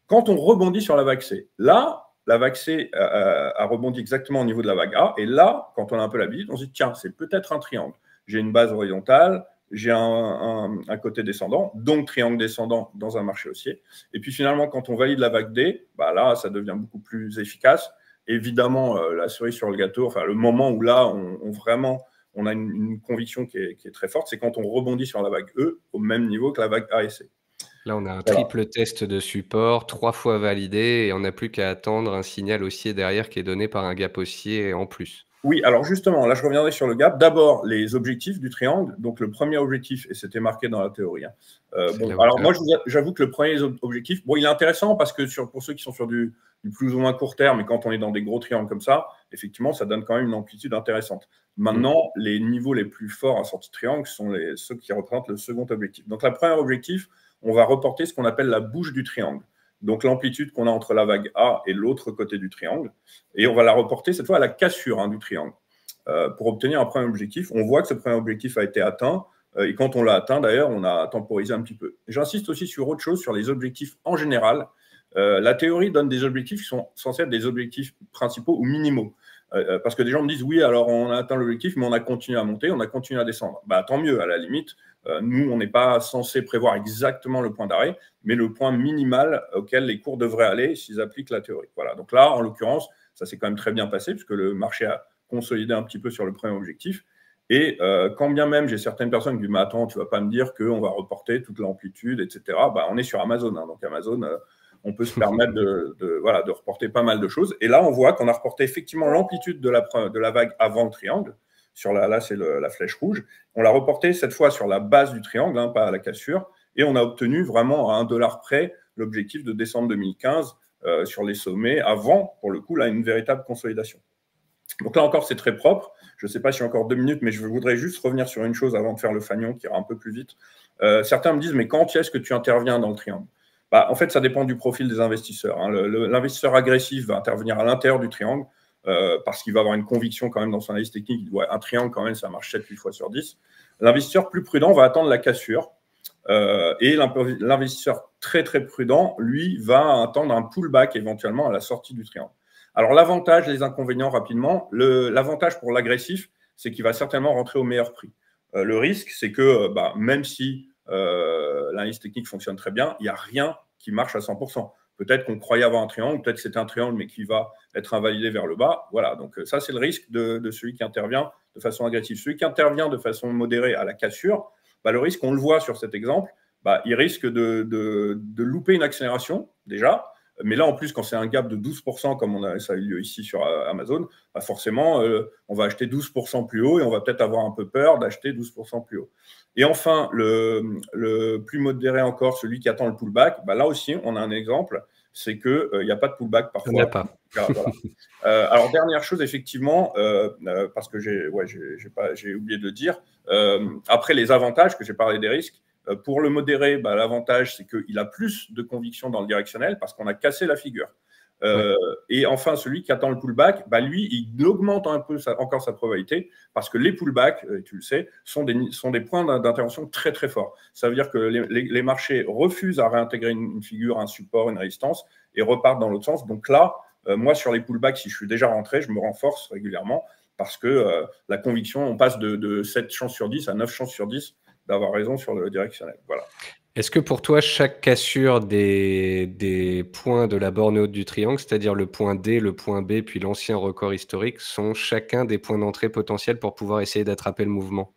Quand on rebondit sur la vague C, là, la vague C euh, euh, a rebondi exactement au niveau de la vague A. Et là, quand on a un peu la l'habitude, on se dit tiens, c'est peut-être un triangle. J'ai une base horizontale, j'ai un, côté descendant, donc triangle descendant dans un marché haussier. Et puis finalement, quand on valide la vague D, bah là, ça devient beaucoup plus efficace. Évidemment, euh, la cerise sur le gâteau, enfin le moment où là, on, vraiment, on a une, conviction qui est, très forte, c'est quand on rebondit sur la vague E au même niveau que la vague A et C. Là, on a un triple test de support, trois fois validé, et on n'a plus qu'à attendre un signal haussier derrière qui est donné par un gap haussier en plus. Oui, alors justement, là je reviendrai sur le gap. D'abord, les objectifs du triangle. Donc le premier objectif, et c'était marqué dans la théorie. Hein. Euh, alors moi j'avoue que le premier objectif, bon, il est intéressant parce que sur, pour ceux qui sont sur du, plus ou moins court terme, et quand on est dans des gros triangles comme ça, effectivement, ça donne quand même une amplitude intéressante. Maintenant, mm. les niveaux les plus forts à sortie de triangle sont ceux qui représentent le second objectif. Donc le premier objectif, on va reporter ce qu'on appelle la bouche du triangle donc l'amplitude qu'on a entre la vague A et l'autre côté du triangle, et on va la reporter cette fois à la cassure hein, du triangle. Euh, pour obtenir un premier objectif, on voit que ce premier objectif a été atteint, euh, et quand on l'a atteint d'ailleurs, on a temporisé un petit peu. J'insiste aussi sur autre chose, sur les objectifs en général. Euh, la théorie donne des objectifs qui sont censés être des objectifs principaux ou minimaux. parce que des gens me disent, oui, alors on a atteint l'objectif, mais on a continué à monter, on a continué à descendre. Bah, tant mieux, à la limite, euh, nous, on n'est pas censé prévoir exactement le point d'arrêt, mais le point minimal auquel les cours devraient aller s'ils appliquent la théorie. Voilà. Donc là, en l'occurrence, ça s'est quand même très bien passé puisque le marché a consolidé un petit peu sur le premier objectif. Et euh, quand bien même j'ai certaines personnes qui disent Mais attends, tu vas pas me dire qu'on va reporter toute l'amplitude, etc. Bah, on est sur Amazon. Hein. donc Amazon, euh, on peut se permettre de, voilà, reporter pas mal de choses. Et là, on voit qu'on a reporté effectivement l'amplitude de la, de la vague avant le triangle, là c'est la flèche rouge. On l'a reporté cette fois sur la base du triangle, hein, pas à la cassure, et on a obtenu vraiment à un dollar près l'objectif de décembre 2015 euh, sur les sommets, avant, pour le coup, là, une véritable consolidation. Donc là encore, c'est très propre. Je ne sais pas si encore deux minutes, mais je voudrais juste revenir sur une chose avant de faire le fagnon qui ira un peu plus vite. Euh, certains me disent, mais quand est-ce que tu interviens dans le triangle bah, En fait, ça dépend du profil des investisseurs. Hein. L'investisseur agressif va intervenir à l'intérieur du triangle. Euh, parce qu'il va avoir une conviction quand même dans son analyse technique. Il un triangle, quand même, ça marche 7-8 fois sur 10. L'investisseur plus prudent va attendre la cassure. Euh, et l'investisseur très très prudent, lui, va attendre un pullback éventuellement à la sortie du triangle. Alors l'avantage, les inconvénients rapidement, l'avantage pour l'agressif, c'est qu'il va certainement rentrer au meilleur prix. Euh, le risque, c'est que bah, même si l'analyse technique fonctionne très bien, il n'y a rien qui marche à 100%. Peut-être qu'on croyait avoir un triangle, peut-être que c'est un triangle, mais qui va être invalidé vers le bas. Voilà, donc euh, ça, c'est le risque de, celui qui intervient de façon agressive. Celui qui intervient de façon modérée à la cassure, bah, le risque, on le voit sur cet exemple, bah, il risque de louper une accélération, déjà, mais là, en plus, quand c'est un gap de 12%, comme on a, ça a eu lieu ici sur euh, Amazon, bah, forcément, euh, on va acheter 12% plus haut et on va peut-être avoir un peu peur d'acheter 12% plus haut. Et enfin, le, plus modéré encore, celui qui attend le pullback, bah là aussi, on a un exemple, c'est qu'il n'y euh, a pas de pullback parfois. pas. [LAUGHS] alors, dernière chose, effectivement, parce que j'ai ouais, oublié de le dire, après les avantages que j'ai parlé des risques, euh, pour le modérer, bah, l'avantage, c'est qu'il a plus de conviction dans le directionnel parce qu'on a cassé la figure. Euh, et enfin, celui qui attend le pullback, bah lui, il augmente un peu encore sa probabilité parce que les pullbacks, euh, tu le sais, sont des, points d'intervention très très forts. Ça veut dire que les, marchés refusent à réintégrer une, figure, un support, une résistance et repartent dans l'autre sens. Donc là, moi, sur les pullbacks, si je suis déjà rentré, je me renforce régulièrement parce que la conviction, on passe de, de 7 chances sur 10 à 9 chances sur 10 d'avoir raison sur le directionnel. Voilà. Est-ce que pour toi, chaque cassure des, points de la borne haute du triangle, c'est-à-dire le point D, le point B, puis l'ancien record historique, sont chacun des points d'entrée potentiels pour pouvoir essayer d'attraper le mouvement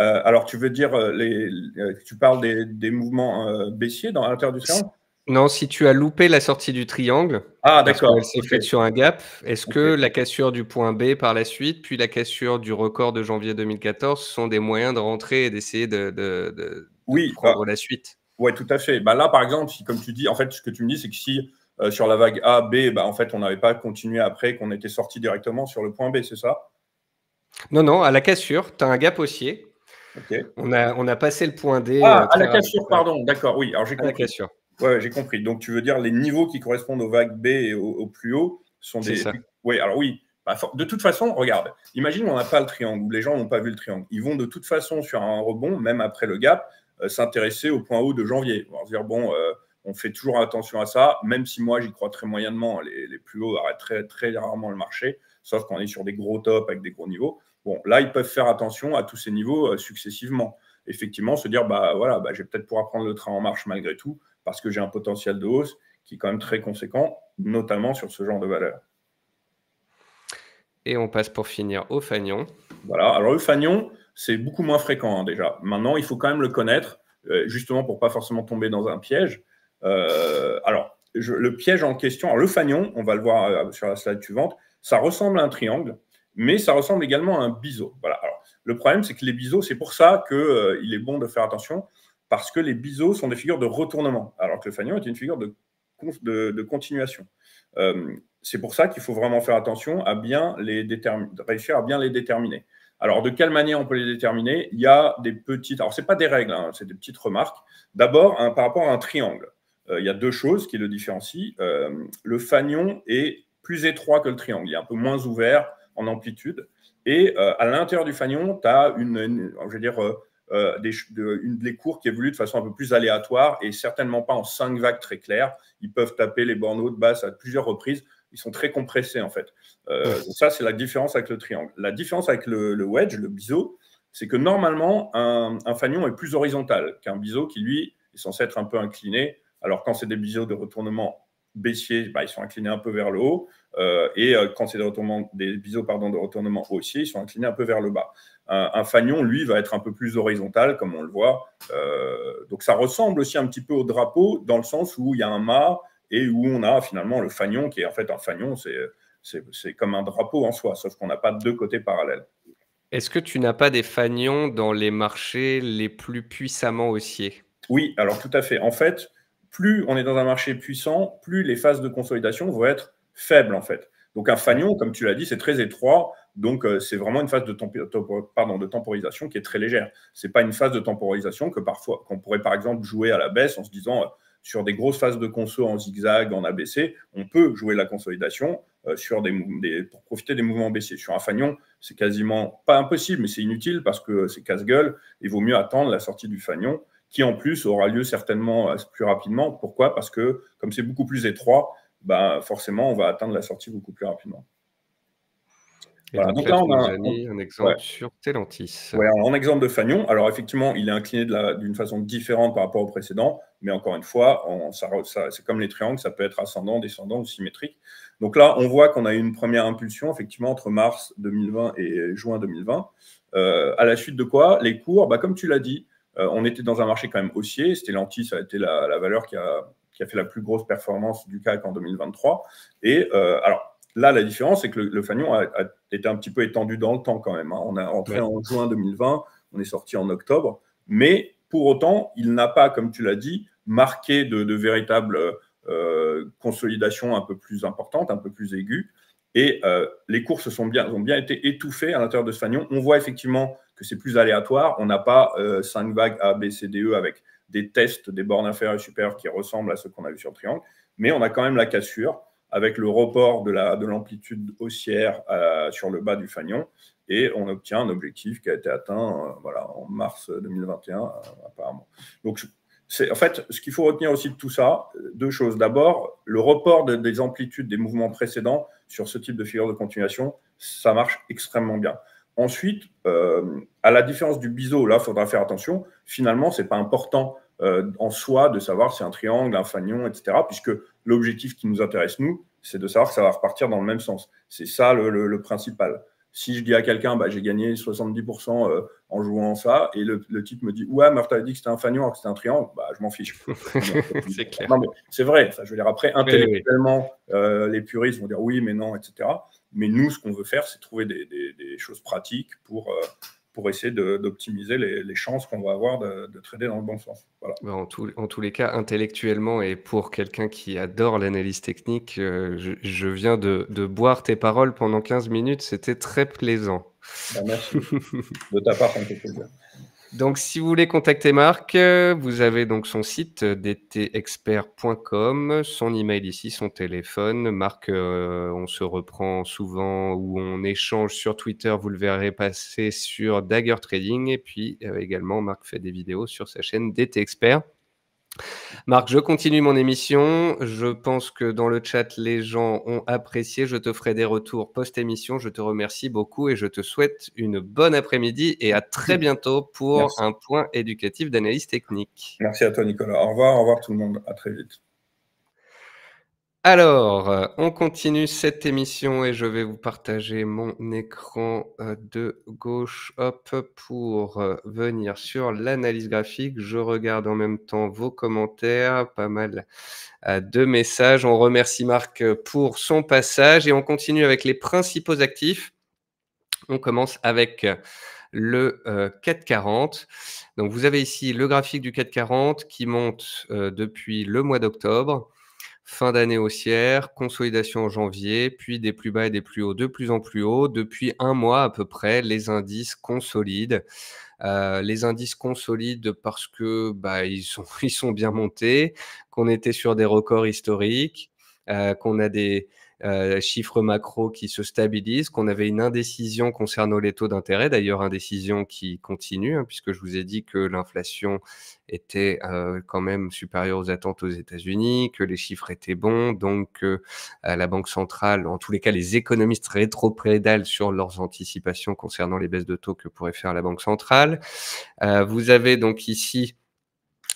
euh, Alors, tu veux dire, euh, les, euh, tu parles des, mouvements baissiers dans l'intérieur du triangle non, si tu as loupé la sortie du triangle, ah, elle s'est faite sur un gap, est-ce que la cassure du point B par la suite, puis la cassure du record de janvier 2014 sont des moyens de rentrer et d'essayer de, de, oui, prendre la suite Oui, tout à fait. Bah là, par exemple, si, comme tu dis, en fait, ce que tu me dis, c'est que si euh, sur la vague A, B, bah, en fait, on n'avait pas continué après, qu'on était sorti directement sur le point B, c'est ça Non, non, à la cassure, tu as un gap haussier. On, a, on a passé le point D. Ah, euh, à la cassure, pardon, d'accord, oui. Alors j'ai compris. À la cassure. Ouais, j'ai compris. Donc tu veux dire les niveaux qui correspondent aux vagues B et aux plus hauts sont des. Oui, alors oui. Bah, de toute façon, regarde, imagine qu'on n'a pas le triangle les gens n'ont pas vu le triangle. Ils vont de toute façon sur un rebond, même après le gap, euh, s'intéresser au point haut de janvier. On va dire, bon, euh, on fait toujours attention à ça, même si moi j'y crois très moyennement. Hein, les, plus hauts arrêtent très, très rarement le marché, sauf qu'on est sur des gros tops avec des gros niveaux. Bon, là, ils peuvent faire attention à tous ces niveaux euh, successivement. Effectivement, se dire, bah voilà, bah, j'ai peut-être pour apprendre le train en marche malgré tout parce que j'ai un potentiel de hausse qui est quand même très conséquent, notamment sur ce genre de valeur. Et on passe pour finir au fanion. Voilà, alors le fanion, c'est beaucoup moins fréquent hein, déjà. Maintenant, il faut quand même le connaître, euh, justement pour pas forcément tomber dans un piège. Euh, alors, le piège en question, le fanion, on va le voir euh, sur la slide suivante, ça ressemble à un triangle, mais ça ressemble également à un biseau. Voilà. le problème, c'est que les biseaux, c'est pour ça qu'il est bon de faire attention parce que les biseaux sont des figures de retournement, alors que le fanion est une figure de, de, continuation. Euh, c'est pour ça qu'il faut vraiment faire attention à bien les déterminer, réussir à bien les déterminer. Alors, de quelle manière on peut les déterminer Il y a des petites. Alors, ce pas des règles, hein, c'est des petites remarques. D'abord, par rapport à un triangle, euh, il y a deux choses qui le différencient. Euh, le fanion est plus étroit que le triangle il est un peu moins ouvert en amplitude. Et à l'intérieur du fanion, tu as une, une je veux dire, euh, des, une, des cours qui évoluent de façon un peu plus aléatoire et certainement pas en cinq vagues très claires. Ils peuvent taper les bornes hautes, basse à plusieurs reprises. Ils sont très compressés en fait. Euh, ça, c'est la différence avec le triangle. La différence avec le, wedge, le biseau, c'est que normalement, un, un, fanion est plus horizontal qu'un biseau qui, lui, est censé être un peu incliné. Alors quand c'est des biseaux de retournement baissier, bah, ils sont inclinés un peu vers le haut. Euh, et quand c'est des, des biseaux de retournement haussier, ils sont inclinés un peu vers le bas. Un, fanion, lui, va être un peu plus horizontal, comme on le voit. Euh, donc ça ressemble aussi un petit peu au drapeau, dans le sens où il y a un mât et où on a finalement le fanion, qui est en fait un fanion, c'est comme un drapeau en soi, sauf qu'on n'a pas deux côtés parallèles. Est-ce que tu n'as pas des fanions dans les marchés les plus puissamment haussiers Oui, alors tout à fait. En fait, plus on est dans un marché puissant, plus les phases de consolidation vont être faibles, en fait. Donc un fanion, comme tu l'as dit, c'est très étroit. Donc, euh, c'est vraiment une phase de, temporisation qui est très légère. Ce n'est pas une phase de temporisation que parfois, qu'on pourrait par exemple jouer à la baisse en se disant euh, sur des grosses phases de conso en zigzag, en ABC, on peut jouer la consolidation euh, sur des, pour profiter des mouvements baissiers. Sur un fanion, c'est quasiment pas impossible, mais c'est inutile parce que c'est casse-gueule. Il vaut mieux attendre la sortie du fanion, qui en plus aura lieu certainement plus rapidement. Pourquoi Parce que comme c'est beaucoup plus étroit, ben, forcément, on va atteindre la sortie beaucoup plus rapidement donc, là, on a un, exemple sur Telantis. en exemple de Fagnon, alors effectivement, il est incliné d'une façon différente par rapport au précédent, mais encore une fois, ça, c'est comme les triangles, ça peut être ascendant, descendant ou symétrique. Donc là, on voit qu'on a eu une première impulsion, effectivement, entre mars 2020 et juin 2020. Euh, à la suite de quoi, les cours, bah, comme tu l'as dit, euh, on était dans un marché quand même haussier. Stellantis a été la, valeur qui a, fait la plus grosse performance du CAC en 2023. Et euh, alors, Là, la différence, c'est que le, Fagnon fanion a, été un petit peu étendu dans le temps quand même. Hein. On a entré en juin 2020, on est sorti en octobre, mais pour autant, il n'a pas, comme tu l'as dit, marqué de, véritables véritable euh, consolidation un peu plus importante, un peu plus aiguë. Et euh, les courses sont bien, ont bien été étouffées à l'intérieur de ce fanion. On voit effectivement que c'est plus aléatoire. On n'a pas euh, cinq vagues A, B, C, D, E avec des tests des bornes inférieures et supérieures qui ressemblent à ce qu'on a vu sur triangle. Mais on a quand même la cassure avec le report de l'amplitude la, de haussière euh, sur le bas du fanion, et on obtient un objectif qui a été atteint euh, voilà, en mars 2021, euh, apparemment. Donc, en fait, ce qu'il faut retenir aussi de tout ça, deux choses. D'abord, le report des amplitudes des mouvements précédents sur ce type de figure de continuation, ça marche extrêmement bien. Ensuite, à la différence du biseau, là, il faudra faire attention. Finalement, ce n'est pas important euh, en soi de savoir si c'est un triangle, un fanion, etc. Puisque l'objectif qui nous intéresse, nous, c'est de savoir que ça va repartir dans le même sens. C'est ça le, principal. Si je dis à quelqu'un, bah, j'ai gagné 70% euh, en jouant ça, et le, type me dit, ouais, mais as dit que c'était un fanion alors que c'était un triangle, bah, je m'en fiche. [LAUGHS] c'est clair. c'est vrai. Ça, je veux dire, après, intellectuellement, euh, les puristes vont dire oui, mais non, etc. Mais nous, ce qu'on veut faire, c'est trouver des, des, choses pratiques pour pour essayer d'optimiser les, chances qu'on va avoir de, trader dans le bon sens. Bah, en, tous les cas, intellectuellement et pour quelqu'un qui adore l'analyse technique, euh, je, viens de, boire tes paroles pendant 15 minutes, c'était très plaisant. Bah, merci. de ta part, en me fait donc, si vous voulez contacter Marc, euh, vous avez donc son site euh, dtexpert.com, son email ici, son téléphone. Marc, euh, on se reprend souvent ou on échange sur Twitter, vous le verrez passer sur Dagger Trading. Et puis également, Marc fait des vidéos sur sa chaîne DT Expert. Marc, je continue mon émission. Je pense que dans le chat, les gens ont apprécié. Je te ferai des retours post-émission. Je te remercie beaucoup et je te souhaite une bonne après-midi et à très bientôt pour un point éducatif d'analyse technique. Merci à toi, Nicolas. Au revoir, au revoir tout le monde. À très vite. Alors, euh, on continue cette émission et je vais vous partager mon écran euh, de gauche hop, pour euh, venir sur l'analyse graphique. Je regarde en même temps vos commentaires, pas mal de messages. On remercie Marc pour son passage et on continue avec les principaux actifs. On commence avec le 440. Donc vous avez ici le graphique du 440 qui monte depuis le mois d'octobre fin d'année haussière, consolidation en janvier, puis des plus bas et des plus hauts de plus en plus hauts. Depuis un mois à peu près, les indices consolident. Euh, les indices consolident parce que bah, ils, sont, [LAUGHS] ils sont bien montés, qu'on était sur des records historiques, euh, qu'on a des, euh, chiffres macro qui se stabilisent, qu'on avait une indécision concernant les taux d'intérêt, d'ailleurs indécision qui continue, hein, puisque je vous ai dit que l'inflation était euh, quand même supérieure aux attentes aux États-Unis, que les chiffres étaient bons, donc euh, la Banque centrale, en tous les cas les économistes rétroprédalent sur leurs anticipations concernant les baisses de taux que pourrait faire la Banque centrale. Euh, vous avez donc ici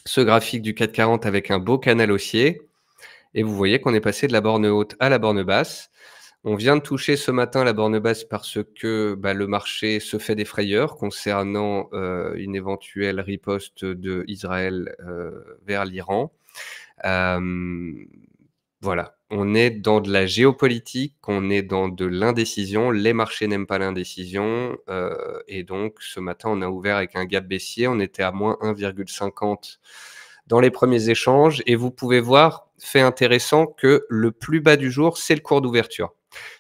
ce graphique du 440 avec un beau canal haussier. Et vous voyez qu'on est passé de la borne haute à la borne basse. On vient de toucher ce matin la borne basse parce que bah, le marché se fait des frayeurs concernant euh, une éventuelle riposte de Israël euh, vers l'Iran. Euh, voilà, on est dans de la géopolitique, on est dans de l'indécision. Les marchés n'aiment pas l'indécision. et donc, ce matin, on a ouvert avec un gap baissier. On était à moins 1,50 dans les premiers échanges. Et vous pouvez voir, fait intéressant, que le plus bas du jour, c'est le cours d'ouverture.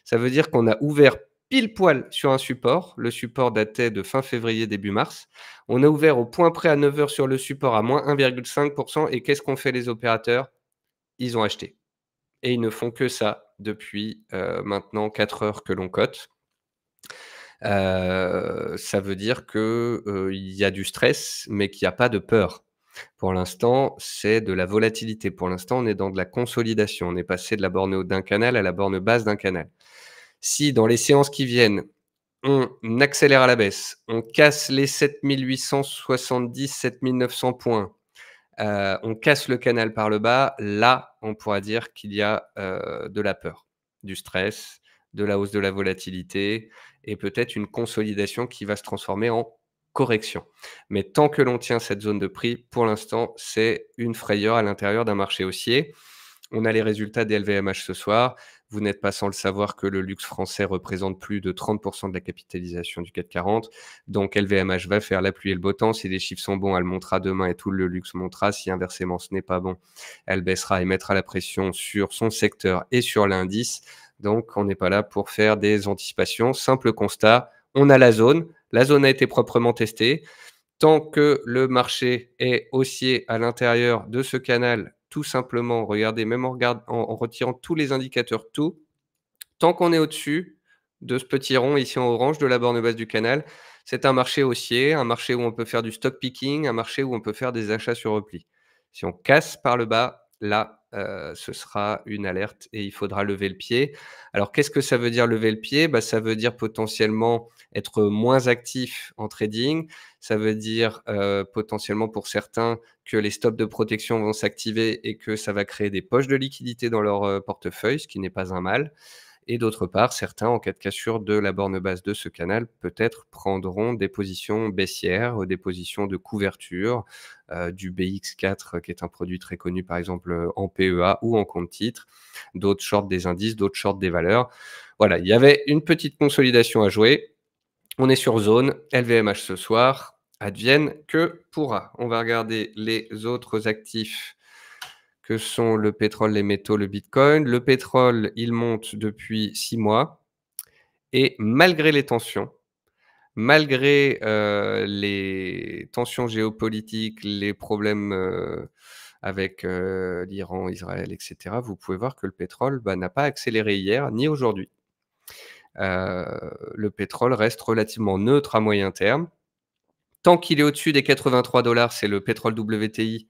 Ça veut dire qu'on a ouvert pile poil sur un support. Le support datait de fin février, début mars. On a ouvert au point près à 9h sur le support à moins 1,5%. Et qu'est-ce qu'ont fait les opérateurs Ils ont acheté. Et ils ne font que ça depuis euh, maintenant 4 heures que l'on cote. Euh, ça veut dire qu'il euh, y a du stress, mais qu'il n'y a pas de peur. Pour l'instant, c'est de la volatilité. Pour l'instant, on est dans de la consolidation. On est passé de la borne haute d'un canal à la borne basse d'un canal. Si dans les séances qui viennent, on accélère à la baisse, on casse les 7870, 7900 points, euh, on casse le canal par le bas, là, on pourra dire qu'il y a euh, de la peur, du stress, de la hausse de la volatilité et peut-être une consolidation qui va se transformer en correction. Mais tant que l'on tient cette zone de prix, pour l'instant, c'est une frayeur à l'intérieur d'un marché haussier. On a les résultats des LVMH ce soir. Vous n'êtes pas sans le savoir que le luxe français représente plus de 30% de la capitalisation du CAC 40. Donc LVMH va faire la pluie et le beau temps. Si les chiffres sont bons, elle montera demain et tout le luxe montera. Si inversement ce n'est pas bon, elle baissera et mettra la pression sur son secteur et sur l'indice. Donc on n'est pas là pour faire des anticipations. Simple constat, on a la zone. La zone a été proprement testée. Tant que le marché est haussier à l'intérieur de ce canal, tout simplement, regardez, même en, retirant tous les indicateurs, tout, tant qu'on est au-dessus de ce petit rond ici en orange de la borne basse du canal, c'est un marché haussier, un marché où on peut faire du stock picking, un marché où on peut faire des achats sur repli. Si on casse par le bas, là, euh, ce sera une alerte et il faudra lever le pied. Alors qu'est-ce que ça veut dire lever le pied bah, Ça veut dire potentiellement être moins actif en trading, ça veut dire euh, potentiellement pour certains que les stops de protection vont s'activer et que ça va créer des poches de liquidité dans leur euh, portefeuille, ce qui n'est pas un mal. Et d'autre part, certains, en cas de cassure de la borne basse de ce canal, peut-être prendront des positions baissières, euh, des positions de couverture, euh, du BX4, euh, qui est un produit très connu, par exemple, en PEA ou en compte-titre, d'autres shorts des indices, d'autres shorts des valeurs. Voilà, il y avait une petite consolidation à jouer. On est sur zone, LVMH ce soir, advienne que pourra. On va regarder les autres actifs que sont le pétrole, les métaux, le Bitcoin. Le pétrole, il monte depuis six mois. Et malgré les tensions, malgré euh, les tensions géopolitiques, les problèmes euh, avec euh, l'Iran, Israël, etc., vous pouvez voir que le pétrole bah, n'a pas accéléré hier ni aujourd'hui. le pétrole reste relativement neutre à moyen terme. Tant qu'il est au-dessus des 83 dollars, c'est le pétrole WTI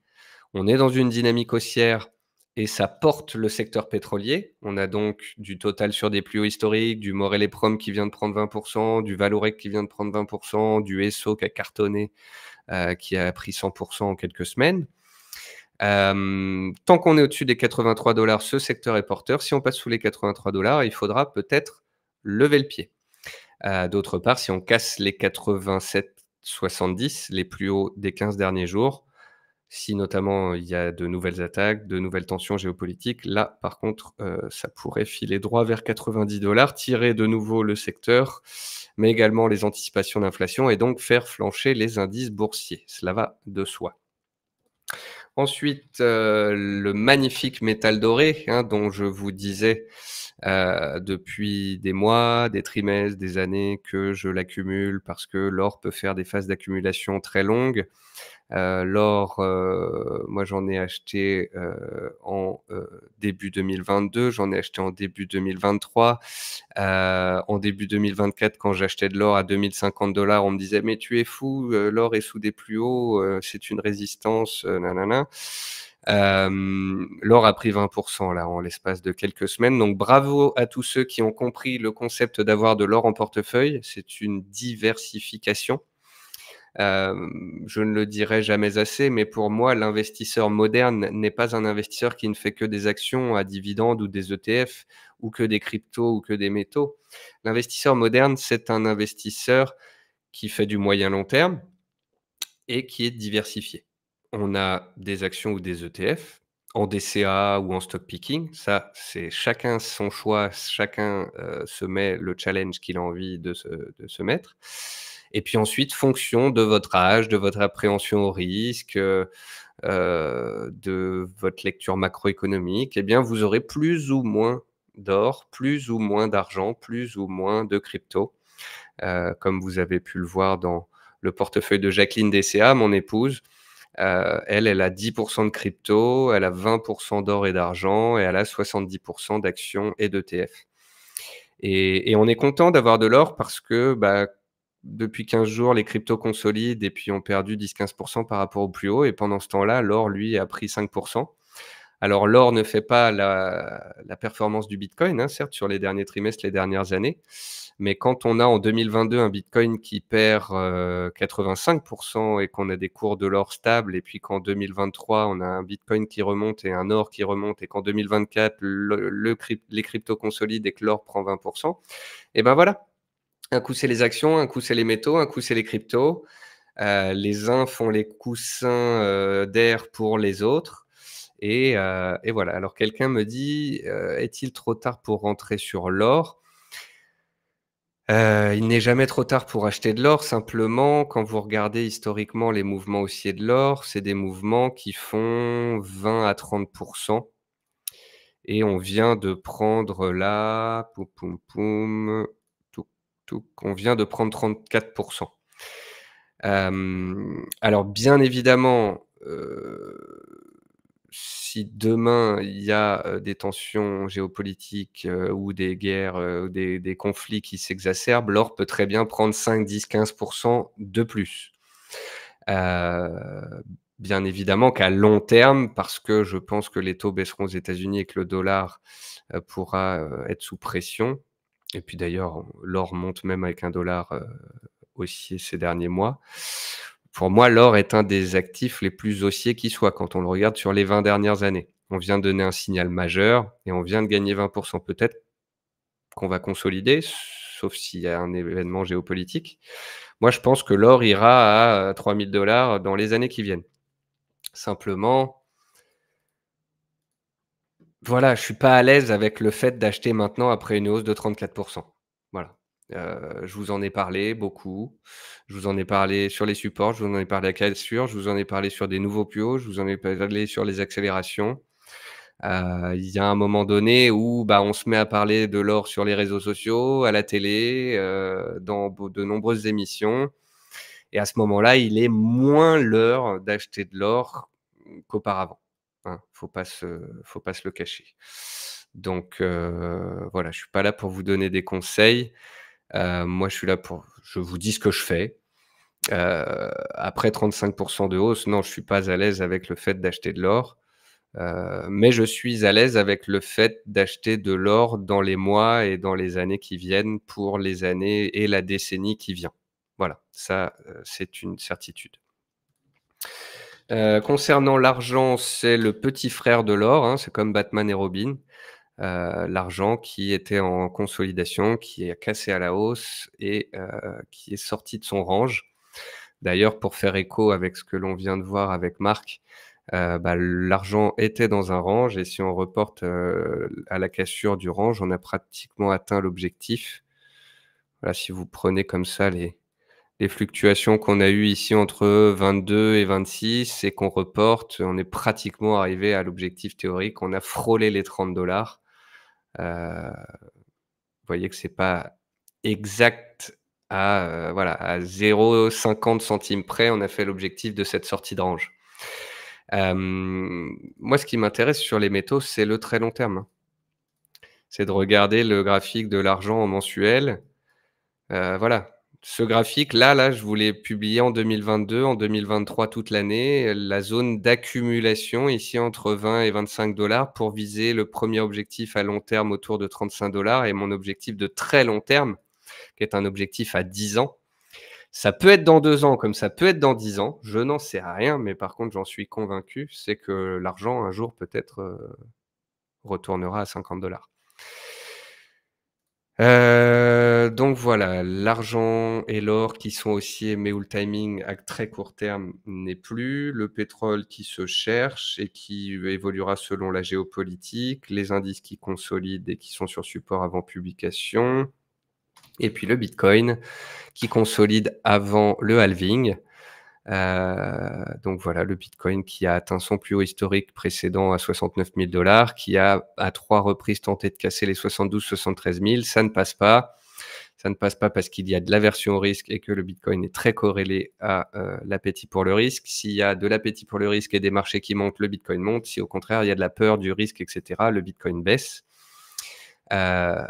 on est dans une dynamique haussière et ça porte le secteur pétrolier. On a donc du total sur des plus hauts historiques, du Morel et Prom qui vient de prendre 20%, du Valorec qui vient de prendre 20%, du ESSO qui a cartonné, euh, qui a pris 100% en quelques semaines. Euh, tant qu'on est au-dessus des 83 dollars, ce secteur est porteur. Si on passe sous les 83 dollars, il faudra peut-être lever le pied. Euh, d'autre part, si on casse les 87,70, les plus hauts des 15 derniers jours, si notamment il y a de nouvelles attaques, de nouvelles tensions géopolitiques, là par contre, euh, ça pourrait filer droit vers 90 dollars, tirer de nouveau le secteur, mais également les anticipations d'inflation et donc faire flancher les indices boursiers. Cela va de soi. Ensuite, euh, le magnifique métal doré, hein, dont je vous disais euh, depuis des mois, des trimestres, des années que je l'accumule parce que l'or peut faire des phases d'accumulation très longues. Euh, l'or, euh, moi euh, j'en ai acheté en début 2022, j'en ai acheté en début 2023. en début 2024, quand j'achetais de l'or à 2050 dollars, on me disait mais tu es fou, l'or est sous des plus hauts, c'est une résistance, nanana. l'or a pris 20% là en l'espace de quelques semaines. Donc bravo à tous ceux qui ont compris le concept d'avoir de l'or en portefeuille. C'est une diversification je ne le dirai jamais assez, mais pour moi, l'investisseur moderne n'est pas un investisseur qui ne fait que des actions à dividendes ou des ETF ou que des cryptos ou que des métaux. L'investisseur moderne, c'est un investisseur qui fait du moyen long terme et qui est diversifié. On a des actions ou des ETF en DCA ou en stock picking. Ça, c'est chacun son choix, chacun euh, se met le challenge qu'il a envie de se mettre. Et puis ensuite, fonction de votre âge, de votre appréhension au risque, euh, de votre lecture macroéconomique, eh bien, vous aurez plus ou moins d'or, plus ou moins d'argent, plus ou moins de crypto, euh, comme vous avez pu le voir dans le portefeuille de Jacqueline DCA, mon épouse. Euh, elle, elle a 10% de crypto, elle a 20% d'or et d'argent, et elle a 70% d'actions et d'ETF. Et, et, on est content d'avoir de l'or parce que, bah, depuis 15 jours, les cryptos consolident et puis ont perdu 10-15% par rapport au plus haut. Et pendant ce temps-là, l'or, lui, a pris 5%. Alors, l'or ne fait pas la, performance du Bitcoin, hein, certes, sur les derniers trimestres, les dernières années. Mais quand on a en 2022 un Bitcoin qui perd 85% euh, et qu'on a des cours de l'or stables, et puis qu'en 2023, on a un Bitcoin qui remonte et un or qui remonte, et qu'en 2024, les cryptos consolident et que l'or prend 20%, et eh ben voilà, un coup, c'est les actions, un coup, c'est les métaux, un coup, c'est les cryptos. Euh, les uns font les coussins euh, d'air pour les autres. Et, euh, et voilà. Alors, quelqu'un me dit est-il trop tard pour rentrer sur l'or il n'est jamais trop tard pour acheter de l'or. Simplement, quand vous regardez historiquement les mouvements haussiers de l'or, c'est des mouvements qui font 20 à 30 et on vient de prendre là, poum poum poum, qu'on vient de prendre 34%. Euh, alors bien évidemment, euh, si demain il y a euh, des tensions géopolitiques ou des guerres, des, des, conflits qui s'exacerbent, l'or peut très bien prendre 5, 10, 15% de plus. bien évidemment qu'à long terme, parce que je pense que les taux baisseront aux États-Unis et que le dollar pourra être sous pression, et puis d'ailleurs, l'or monte même avec un dollar haussier ces derniers mois. Pour moi, l'or est un des actifs les plus haussiers qui soit quand on le regarde sur les 20 dernières années. On vient de donner un signal majeur et on vient de gagner 20%. Peut-être qu'on va consolider, sauf s'il y a un événement géopolitique. Moi, je pense que l'or ira à 3000 dollars dans les années qui viennent. Simplement, voilà, je suis pas à l'aise avec le fait d'acheter maintenant après une hausse de 34%. Voilà. Euh, je vous en ai parlé beaucoup. Je vous en ai parlé sur les supports, je vous en ai parlé à la sur, je vous en ai parlé sur des nouveaux pio je vous en ai parlé sur les accélérations. Euh, il y a un moment donné où bah, on se met à parler de l'or sur les réseaux sociaux, à la télé, euh, dans de nombreuses émissions. Et à ce moment-là, il est moins l'heure d'acheter de l'or qu'auparavant il hein, faut pas se, faut pas se le cacher. Donc euh, voilà, je suis pas là pour vous donner des conseils. Euh, moi, je suis là pour, je vous dis ce que je fais. Euh, après 35% de hausse, non, je suis pas à l'aise avec le fait d'acheter de l'or, mais je suis à l'aise avec le fait d'acheter de l'or dans les mois et dans les années qui viennent pour les années et la décennie qui vient. Voilà, ça, c'est une certitude. Euh, concernant l'argent, c'est le petit frère de l'or, hein, c'est comme Batman et Robin. Euh, l'argent qui était en consolidation, qui est cassé à la hausse et euh, qui est sorti de son range. D'ailleurs, pour faire écho avec ce que l'on vient de voir avec Marc, bah, l'argent était dans un range et si on reporte à la cassure du range, on a pratiquement atteint l'objectif. Voilà, si vous prenez comme ça les, fluctuations qu'on a eues ici entre 22 et 26 et qu'on reporte, on est pratiquement arrivé à l'objectif théorique. On a frôlé les 30 dollars. Euh, vous voyez que c'est pas exact à, euh, voilà, à 0,50 centimes près. On a fait l'objectif de cette sortie de range. Euh, moi, ce qui m'intéresse sur les métaux, c'est le très long terme. C'est de regarder le graphique de l'argent en mensuel. voilà, ce graphique-là, là, je voulais publier en 2022, en 2023, toute l'année, la zone d'accumulation ici entre 20 et 25 dollars pour viser le premier objectif à long terme autour de 35 dollars et mon objectif de très long terme, qui est un objectif à 10 ans. Ça peut être dans deux ans comme ça peut être dans 10 ans, je n'en sais rien, mais par contre j'en suis convaincu, c'est que l'argent un jour peut-être euh, retournera à 50 dollars. Euh, donc voilà, l'argent et l'or qui sont aussi mais où le timing à très court terme n'est plus, le pétrole qui se cherche et qui évoluera selon la géopolitique, les indices qui consolident et qui sont sur support avant publication, et puis le Bitcoin qui consolide avant le halving. Euh, donc voilà, le Bitcoin qui a atteint son plus haut historique précédent à 69 000 dollars, qui a à trois reprises tenté de casser les 72 73 000, ça ne passe pas. Ça ne passe pas parce qu'il y a de l'aversion au risque et que le Bitcoin est très corrélé à euh, l'appétit pour le risque. S'il y a de l'appétit pour le risque et des marchés qui montent, le Bitcoin monte. Si au contraire il y a de la peur du risque, etc., le Bitcoin baisse. Euh,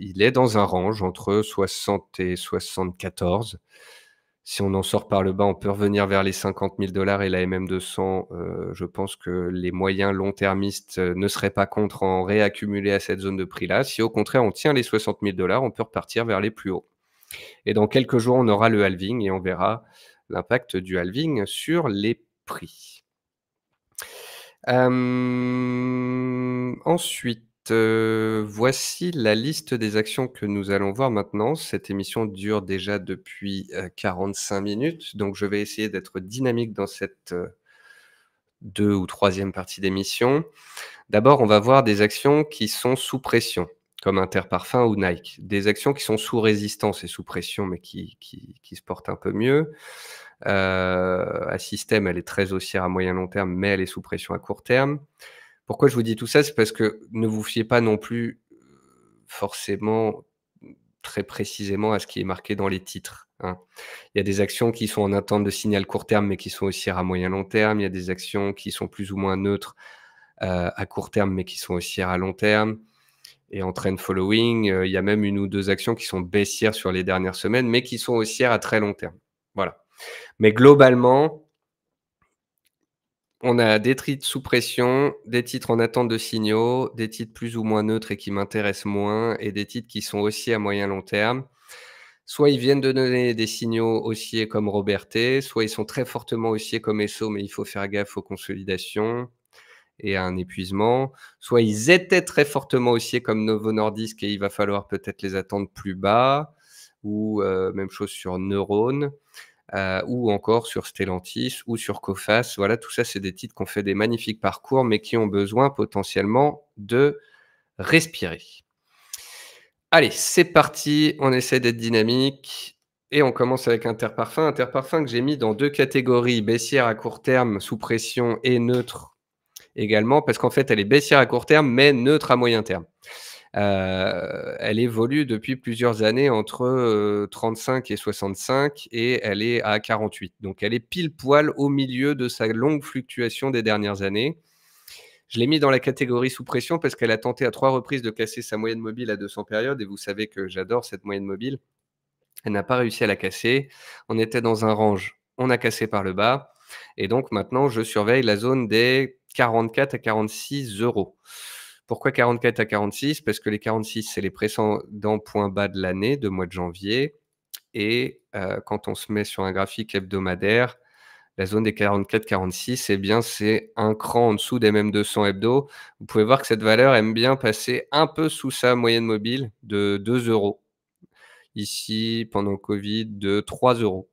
il est dans un range entre 60 et 74. Si on en sort par le bas, on peut revenir vers les 50 000 dollars et la MM200, euh, je pense que les moyens long-termistes euh, ne seraient pas contre en réaccumuler à cette zone de prix-là. Si au contraire on tient les 60 000 dollars, on peut repartir vers les plus hauts. Et dans quelques jours, on aura le halving et on verra l'impact du halving sur les prix. Euh, ensuite, euh, voici la liste des actions que nous allons voir maintenant. Cette émission dure déjà depuis 45 euh, minutes, donc je vais essayer d'être dynamique dans cette deuxième deux ou troisième partie d'émission. D'abord, on va voir des actions qui sont sous pression, comme Interparfum ou Nike. Des actions qui sont sous résistance et sous pression, mais qui, qui, se portent un peu mieux. Euh, à système, elle est très haussière à moyen long terme, mais elle est sous pression à court terme. Pourquoi je vous dis tout ça C'est parce que ne vous fiez pas non plus euh, forcément très précisément à ce qui est marqué dans les titres. Hein. Il y a des actions qui sont en attente de signal court terme, mais qui sont aussi à moyen long terme. Il y a des actions qui sont plus ou moins neutres euh, à court terme, mais qui sont aussi à long terme. Et en trend following, euh, il y a même une ou deux actions qui sont baissières sur les dernières semaines, mais qui sont haussières à très long terme. Voilà. Mais globalement, on a des titres sous pression, des titres en attente de signaux, des titres plus ou moins neutres et qui m'intéressent moins, et des titres qui sont aussi à moyen long terme. Soit ils viennent de donner des signaux haussiers comme Roberté, soit ils sont très fortement haussiers comme Esso, mais il faut faire gaffe aux consolidations et à un épuisement. Soit ils étaient très fortement haussiers comme Novo Nordisk et il va falloir peut-être les attendre plus bas, ou euh, même chose sur Neurone. Euh, ou encore sur Stellantis ou sur Coface. Voilà, tout ça, c'est des titres qui ont fait des magnifiques parcours, mais qui ont besoin potentiellement de respirer. Allez, c'est parti, on essaie d'être dynamique. Et on commence avec Interparfum. Interparfum que j'ai mis dans deux catégories, baissière à court terme sous pression et neutre également, parce qu'en fait, elle est baissière à court terme, mais neutre à moyen terme. Euh, elle évolue depuis plusieurs années entre 35 euh, et 65 et elle est à 48. Donc elle est pile poil au milieu de sa longue fluctuation des dernières années. Je l'ai mis dans la catégorie sous pression parce qu'elle a tenté à trois reprises de casser sa moyenne mobile à 200 périodes et vous savez que j'adore cette moyenne mobile. Elle n'a pas réussi à la casser. On était dans un range. On a cassé par le bas. Et donc maintenant, je surveille la zone des 44 à 46 euros. Pourquoi 44 à 46 Parce que les 46, c'est les précédents points bas de l'année, de mois de janvier. Et euh, quand on se met sur un graphique hebdomadaire, la zone des 44-46, eh bien, c'est un cran en dessous des mêmes 200 hebdo. Vous pouvez voir que cette valeur aime bien passer un peu sous sa moyenne mobile de 2 euros. Ici, pendant le Covid, de 3 euros.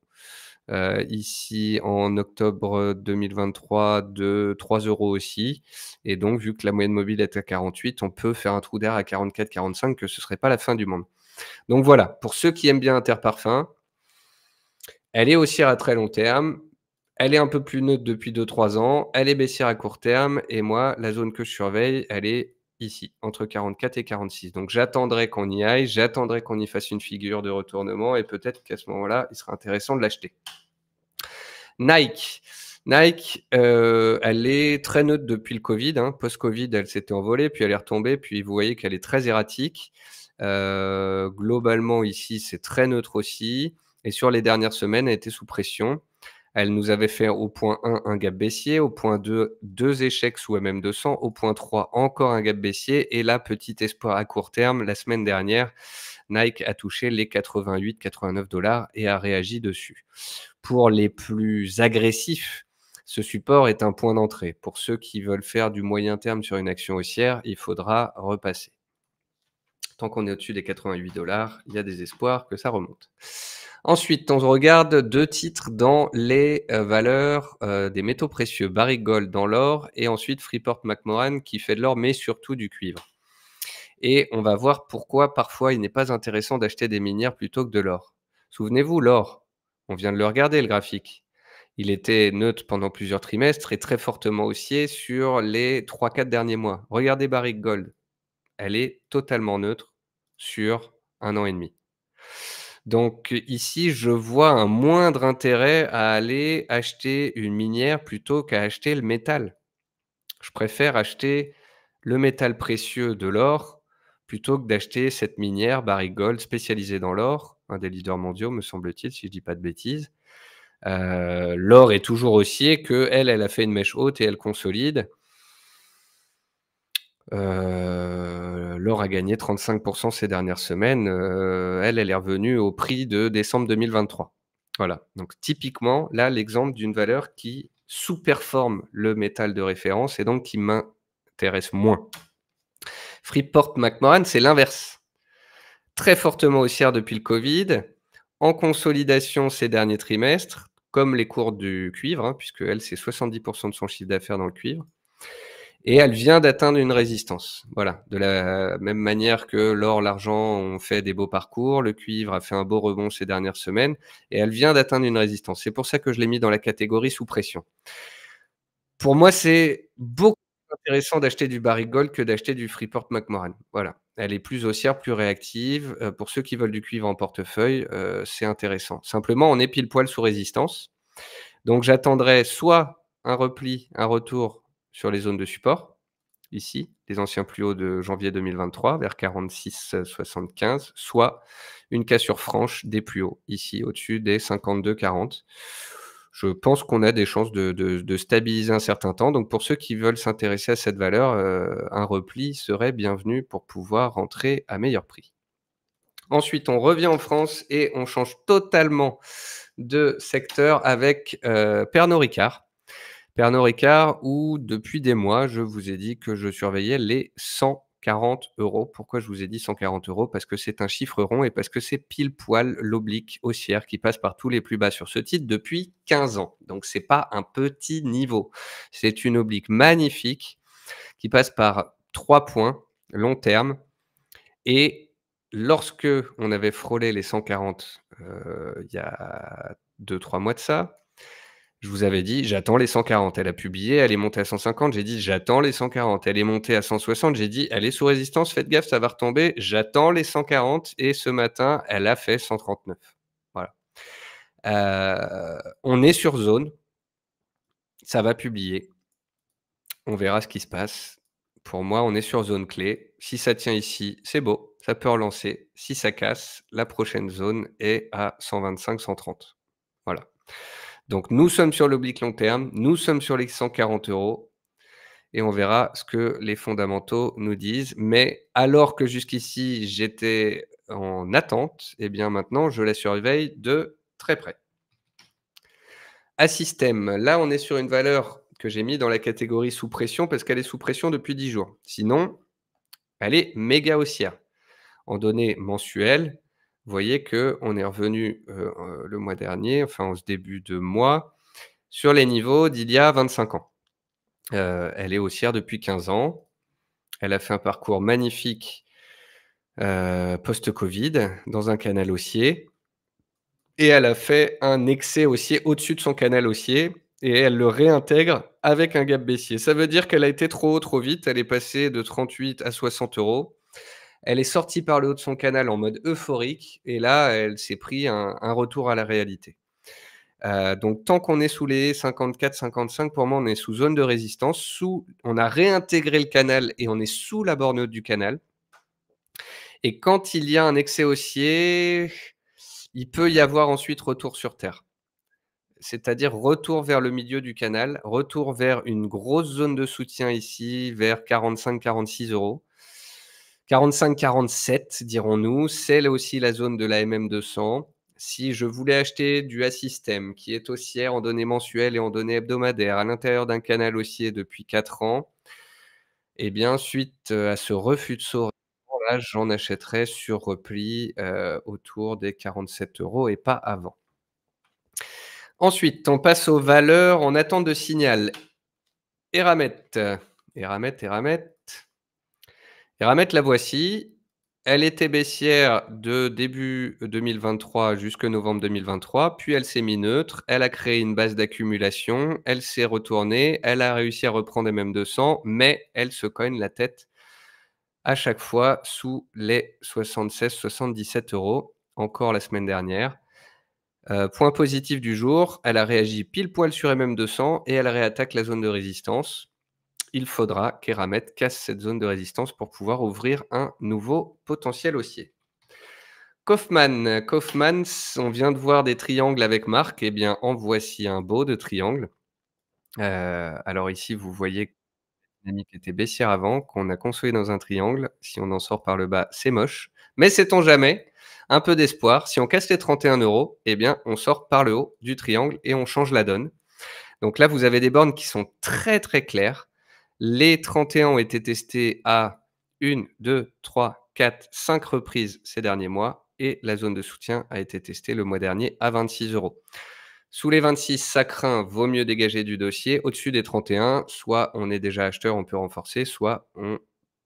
Euh, ici en octobre 2023 de 3 euros aussi. Et donc, vu que la moyenne mobile est à 48, on peut faire un trou d'air à 44-45, que ce ne serait pas la fin du monde. Donc voilà, pour ceux qui aiment bien Interparfum, elle est haussière à très long terme, elle est un peu plus neutre depuis 2-3 ans, elle est baissière à court terme, et moi, la zone que je surveille, elle est ici, entre 44 et 46. Donc j'attendrai qu'on y aille, j'attendrai qu'on y fasse une figure de retournement et peut-être qu'à ce moment-là, il sera intéressant de l'acheter. Nike. Nike, euh, elle est très neutre depuis le Covid. Hein. Post-Covid, elle s'était envolée, puis elle est retombée, puis vous voyez qu'elle est très erratique. Euh, globalement, ici, c'est très neutre aussi. Et sur les dernières semaines, elle été sous pression. Elle nous avait fait au point 1 un gap baissier, au point 2 deux échecs sous MM200, au point 3 encore un gap baissier. Et là, petit espoir à court terme, la semaine dernière, Nike a touché les 88-89 dollars et a réagi dessus. Pour les plus agressifs, ce support est un point d'entrée. Pour ceux qui veulent faire du moyen terme sur une action haussière, il faudra repasser. Tant qu'on est au-dessus des 88 dollars, il y a des espoirs que ça remonte. Ensuite, on regarde deux titres dans les euh, valeurs euh, des métaux précieux, Barrick Gold dans l'or et ensuite Freeport McMoran qui fait de l'or mais surtout du cuivre. Et on va voir pourquoi parfois il n'est pas intéressant d'acheter des minières plutôt que de l'or. Souvenez-vous, l'or, on vient de le regarder le graphique. Il était neutre pendant plusieurs trimestres et très fortement haussier sur les 3-4 derniers mois. Regardez Barrick Gold elle est totalement neutre sur un an et demi. Donc ici, je vois un moindre intérêt à aller acheter une minière plutôt qu'à acheter le métal. Je préfère acheter le métal précieux de l'or plutôt que d'acheter cette minière barry Gold spécialisée dans l'or, un des leaders mondiaux, me semble-t-il, si je ne dis pas de bêtises. l'or est toujours haussier que elle, elle a fait une mèche haute et elle consolide. Euh, l'or a gagné 35% ces dernières semaines. Euh, elle, elle est revenue au prix de décembre 2023. Voilà. Donc, typiquement, là, l'exemple d'une valeur qui sous-performe le métal de référence et donc qui m'intéresse moins. Freeport McMoran, c'est l'inverse. Très fortement haussière depuis le Covid, en consolidation ces derniers trimestres, comme les cours du cuivre, hein, puisque elle, c'est 70% de son chiffre d'affaires dans le cuivre et elle vient d'atteindre une résistance. Voilà, de la même manière que l'or, l'argent ont fait des beaux parcours, le cuivre a fait un beau rebond ces dernières semaines, et elle vient d'atteindre une résistance. C'est pour ça que je l'ai mis dans la catégorie sous pression. Pour moi, c'est beaucoup plus intéressant d'acheter du Barrick Gold que d'acheter du Freeport McMoran. Voilà, elle est plus haussière, plus réactive. Euh, pour ceux qui veulent du cuivre en portefeuille, euh, c'est intéressant. Simplement, on est pile poil sous résistance. Donc j'attendrai soit un repli, un retour sur les zones de support, ici, les anciens plus hauts de janvier 2023, vers 46,75, soit une cassure franche des plus hauts, ici, au-dessus des 52,40. Je pense qu'on a des chances de, stabiliser un certain temps. Donc, pour ceux qui veulent s'intéresser à cette valeur, euh, un repli serait bienvenu pour pouvoir rentrer à meilleur prix. Ensuite, on revient en France et on change totalement de secteur avec euh, Pernod Ricard Pernod Ricard, où depuis des mois, je vous ai dit que je surveillais les 140 euros. Pourquoi je vous ai dit 140 euros Parce que c'est un chiffre rond et parce que c'est pile poil l'oblique haussière qui passe par tous les plus bas sur ce titre depuis 15 ans. Donc ce n'est pas un petit niveau. C'est une oblique magnifique qui passe par trois points long terme et lorsque on avait frôlé les 140 euh, il y a 2-3 mois de ça, je vous avais dit, j'attends les 140. Elle a publié, elle est montée à 150, j'ai dit, j'attends les 140. Elle est montée à 160, j'ai dit, elle est sous résistance, faites gaffe, ça va retomber, j'attends les 140. Et ce matin, elle a fait 139. Voilà. Euh, on est sur zone, ça va publier. On verra ce qui se passe. Pour moi, on est sur zone clé. Si ça tient ici, c'est beau, ça peut relancer. Si ça casse, la prochaine zone est à 125-130. Voilà. Donc nous sommes sur l'oblique long terme, nous sommes sur les 140 euros et on verra ce que les fondamentaux nous disent. Mais alors que jusqu'ici j'étais en attente, et eh bien maintenant je la surveille de très près. À système, là on est sur une valeur que j'ai mis dans la catégorie sous pression parce qu'elle est sous pression depuis 10 jours. Sinon, elle est méga haussière. En données mensuelles, vous voyez qu'on est revenu euh, le mois dernier, enfin en ce début de mois, sur les niveaux d'il y a 25 ans. Euh, elle est haussière depuis 15 ans. Elle a fait un parcours magnifique euh, post-Covid dans un canal haussier. Et elle a fait un excès haussier au-dessus de son canal haussier et elle le réintègre avec un gap baissier. Ça veut dire qu'elle a été trop haut, trop vite. Elle est passée de 38 à 60 euros. Elle est sortie par le haut de son canal en mode euphorique et là, elle s'est pris un, retour à la réalité. Euh, donc tant qu'on est sous les 54-55, pour moi, on est sous zone de résistance. on a réintégré le canal et on est sous la borne haute du canal. Et quand il y a un excès haussier, il peut y avoir ensuite retour sur Terre. C'est-à-dire retour vers le milieu du canal, retour vers une grosse zone de soutien ici, vers 45-46 euros. 45-47, dirons-nous, c'est là aussi la zone de la MM200. Si je voulais acheter du A-System, qui est haussière en données mensuelles et en données hebdomadaires, à l'intérieur d'un canal haussier depuis 4 ans, eh bien, suite euh, à ce refus de saut, j'en achèterais sur repli euh, autour des 47 euros et pas avant. Ensuite, on passe aux valeurs en attente de signal. Eramet, Eramet, Eramet. Et la voici. Elle était baissière de début 2023 euh, jusqu'à novembre 2023, puis elle s'est mise neutre, elle a créé une base d'accumulation, elle s'est retournée, elle a réussi à reprendre les MM200, mais elle se cogne la tête à chaque fois sous les 76-77 euros, encore la semaine dernière. Euh, point positif du jour, elle a réagi pile poil sur MM200 et elle réattaque la zone de résistance il faudra qu'Eramet casse cette zone de résistance pour pouvoir ouvrir un nouveau potentiel haussier. Kaufmann, Kaufman, on vient de voir des triangles avec Marc, et eh bien en voici un beau de triangle. Euh, alors ici, vous voyez que la dynamique était baissière avant, qu'on a construit dans un triangle. Si on en sort par le bas, c'est moche. Mais sait-on jamais Un peu d'espoir. Si on casse les 31 euros, eh bien on sort par le haut du triangle et on change la donne. Donc là, vous avez des bornes qui sont très très claires. Les 31 ont été testés à 1, 2, 3, 4, 5 reprises ces derniers mois et la zone de soutien a été testée le mois dernier à 26 euros. Sous les 26, ça craint, vaut mieux dégager du dossier. Au-dessus des 31, soit on est déjà acheteur, on peut renforcer, soit on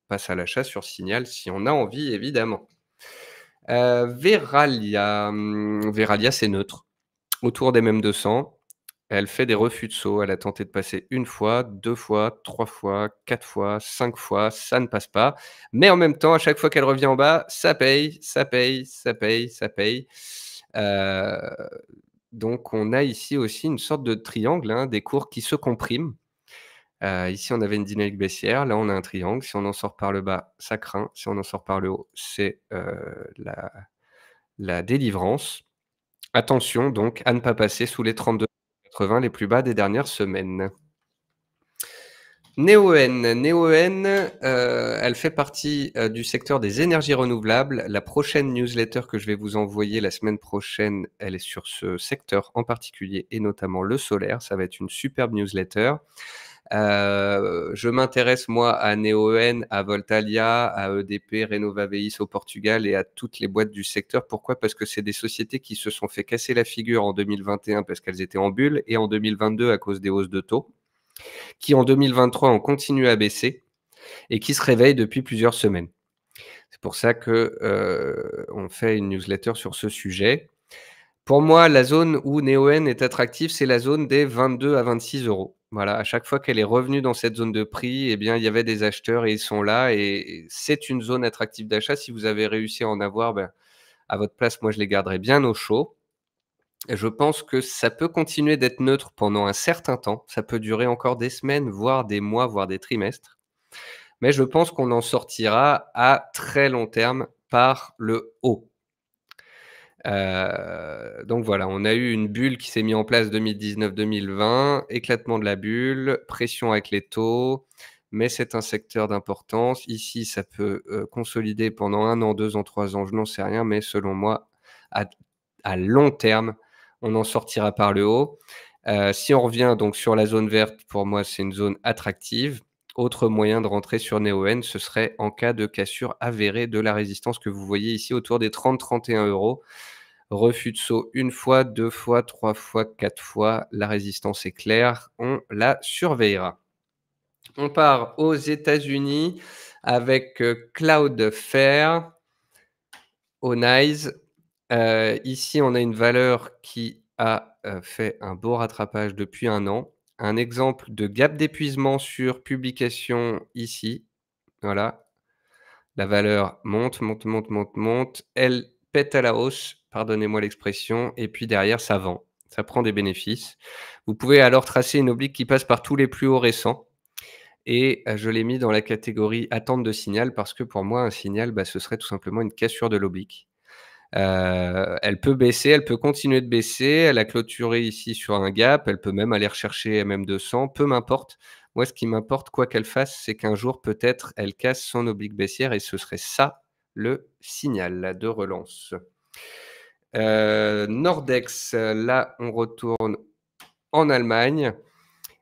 passe à l'achat sur signal si on a envie, évidemment. Euh, Veralia, hum, Veralia c'est neutre, autour des mêmes 200. Elle fait des refus de saut. Elle a tenté de passer une fois, deux fois, trois fois, quatre fois, cinq fois. Ça ne passe pas. Mais en même temps, à chaque fois qu'elle revient en bas, ça paye, ça paye, ça paye, ça paye. Euh, donc, on a ici aussi une sorte de triangle, hein, des cours qui se compriment. Euh, ici, on avait une dynamique baissière. Là, on a un triangle. Si on en sort par le bas, ça craint. Si on en sort par le haut, c'est euh, la, la délivrance. Attention donc à ne pas passer sous les 32 les plus bas des dernières semaines. NeoN, NeoN euh, elle fait partie euh, du secteur des énergies renouvelables. La prochaine newsletter que je vais vous envoyer la semaine prochaine, elle est sur ce secteur en particulier et notamment le solaire. Ça va être une superbe newsletter. Euh, je m'intéresse, moi, à Neoen, à Voltalia, à EDP, Renovaveis au Portugal et à toutes les boîtes du secteur. Pourquoi Parce que c'est des sociétés qui se sont fait casser la figure en 2021 parce qu'elles étaient en bulle et en 2022 à cause des hausses de taux, qui en 2023 ont continué à baisser et qui se réveillent depuis plusieurs semaines. C'est pour ça que euh, on fait une newsletter sur ce sujet. Pour moi, la zone où Neoen est attractive, c'est la zone des 22 à 26 euros. Voilà, à chaque fois qu'elle est revenue dans cette zone de prix, eh bien, il y avait des acheteurs et ils sont là. Et c'est une zone attractive d'achat. Si vous avez réussi à en avoir, ben, à votre place, moi, je les garderai bien au chaud. Je pense que ça peut continuer d'être neutre pendant un certain temps. Ça peut durer encore des semaines, voire des mois, voire des trimestres. Mais je pense qu'on en sortira à très long terme par le haut. Euh, donc voilà, on a eu une bulle qui s'est mise en place 2019-2020, éclatement de la bulle, pression avec les taux, mais c'est un secteur d'importance. Ici, ça peut euh, consolider pendant un an, deux ans, trois ans, je n'en sais rien, mais selon moi, à, long terme, on en sortira par le haut. Euh, si on revient donc sur la zone verte, pour moi, c'est une zone attractive. Autre moyen de rentrer sur NeoN, e ce serait en cas de cassure avérée de la résistance que vous voyez ici autour des 30-31 euros. Refus de saut une fois, deux fois, trois fois, quatre fois. La résistance est claire, on la surveillera. On part aux États-Unis avec euh, CloudFair. Onize. Euh, ici, on a une valeur qui a euh, fait un beau rattrapage depuis un an un exemple de gap d'épuisement sur publication ici. Voilà. La valeur monte, monte, monte, monte, monte. Elle pète à la hausse, pardonnez-moi l'expression, et puis derrière, ça vend. Ça prend des bénéfices. Vous pouvez alors tracer une oblique qui passe par tous les plus hauts récents. Et euh, je l'ai mis dans la catégorie attente de signal parce que pour moi, un signal, bah, ce serait tout simplement une cassure de l'oblique. Euh, elle peut baisser, elle peut continuer de baisser. Elle a clôturé ici sur un gap. Elle peut même aller rechercher MM200. Peu m'importe. Moi, ce qui m'importe, quoi qu'elle fasse, c'est qu'un jour, peut-être, elle casse son oblique baissière et ce serait ça le signal de relance. Euh, Nordex, là, on retourne en Allemagne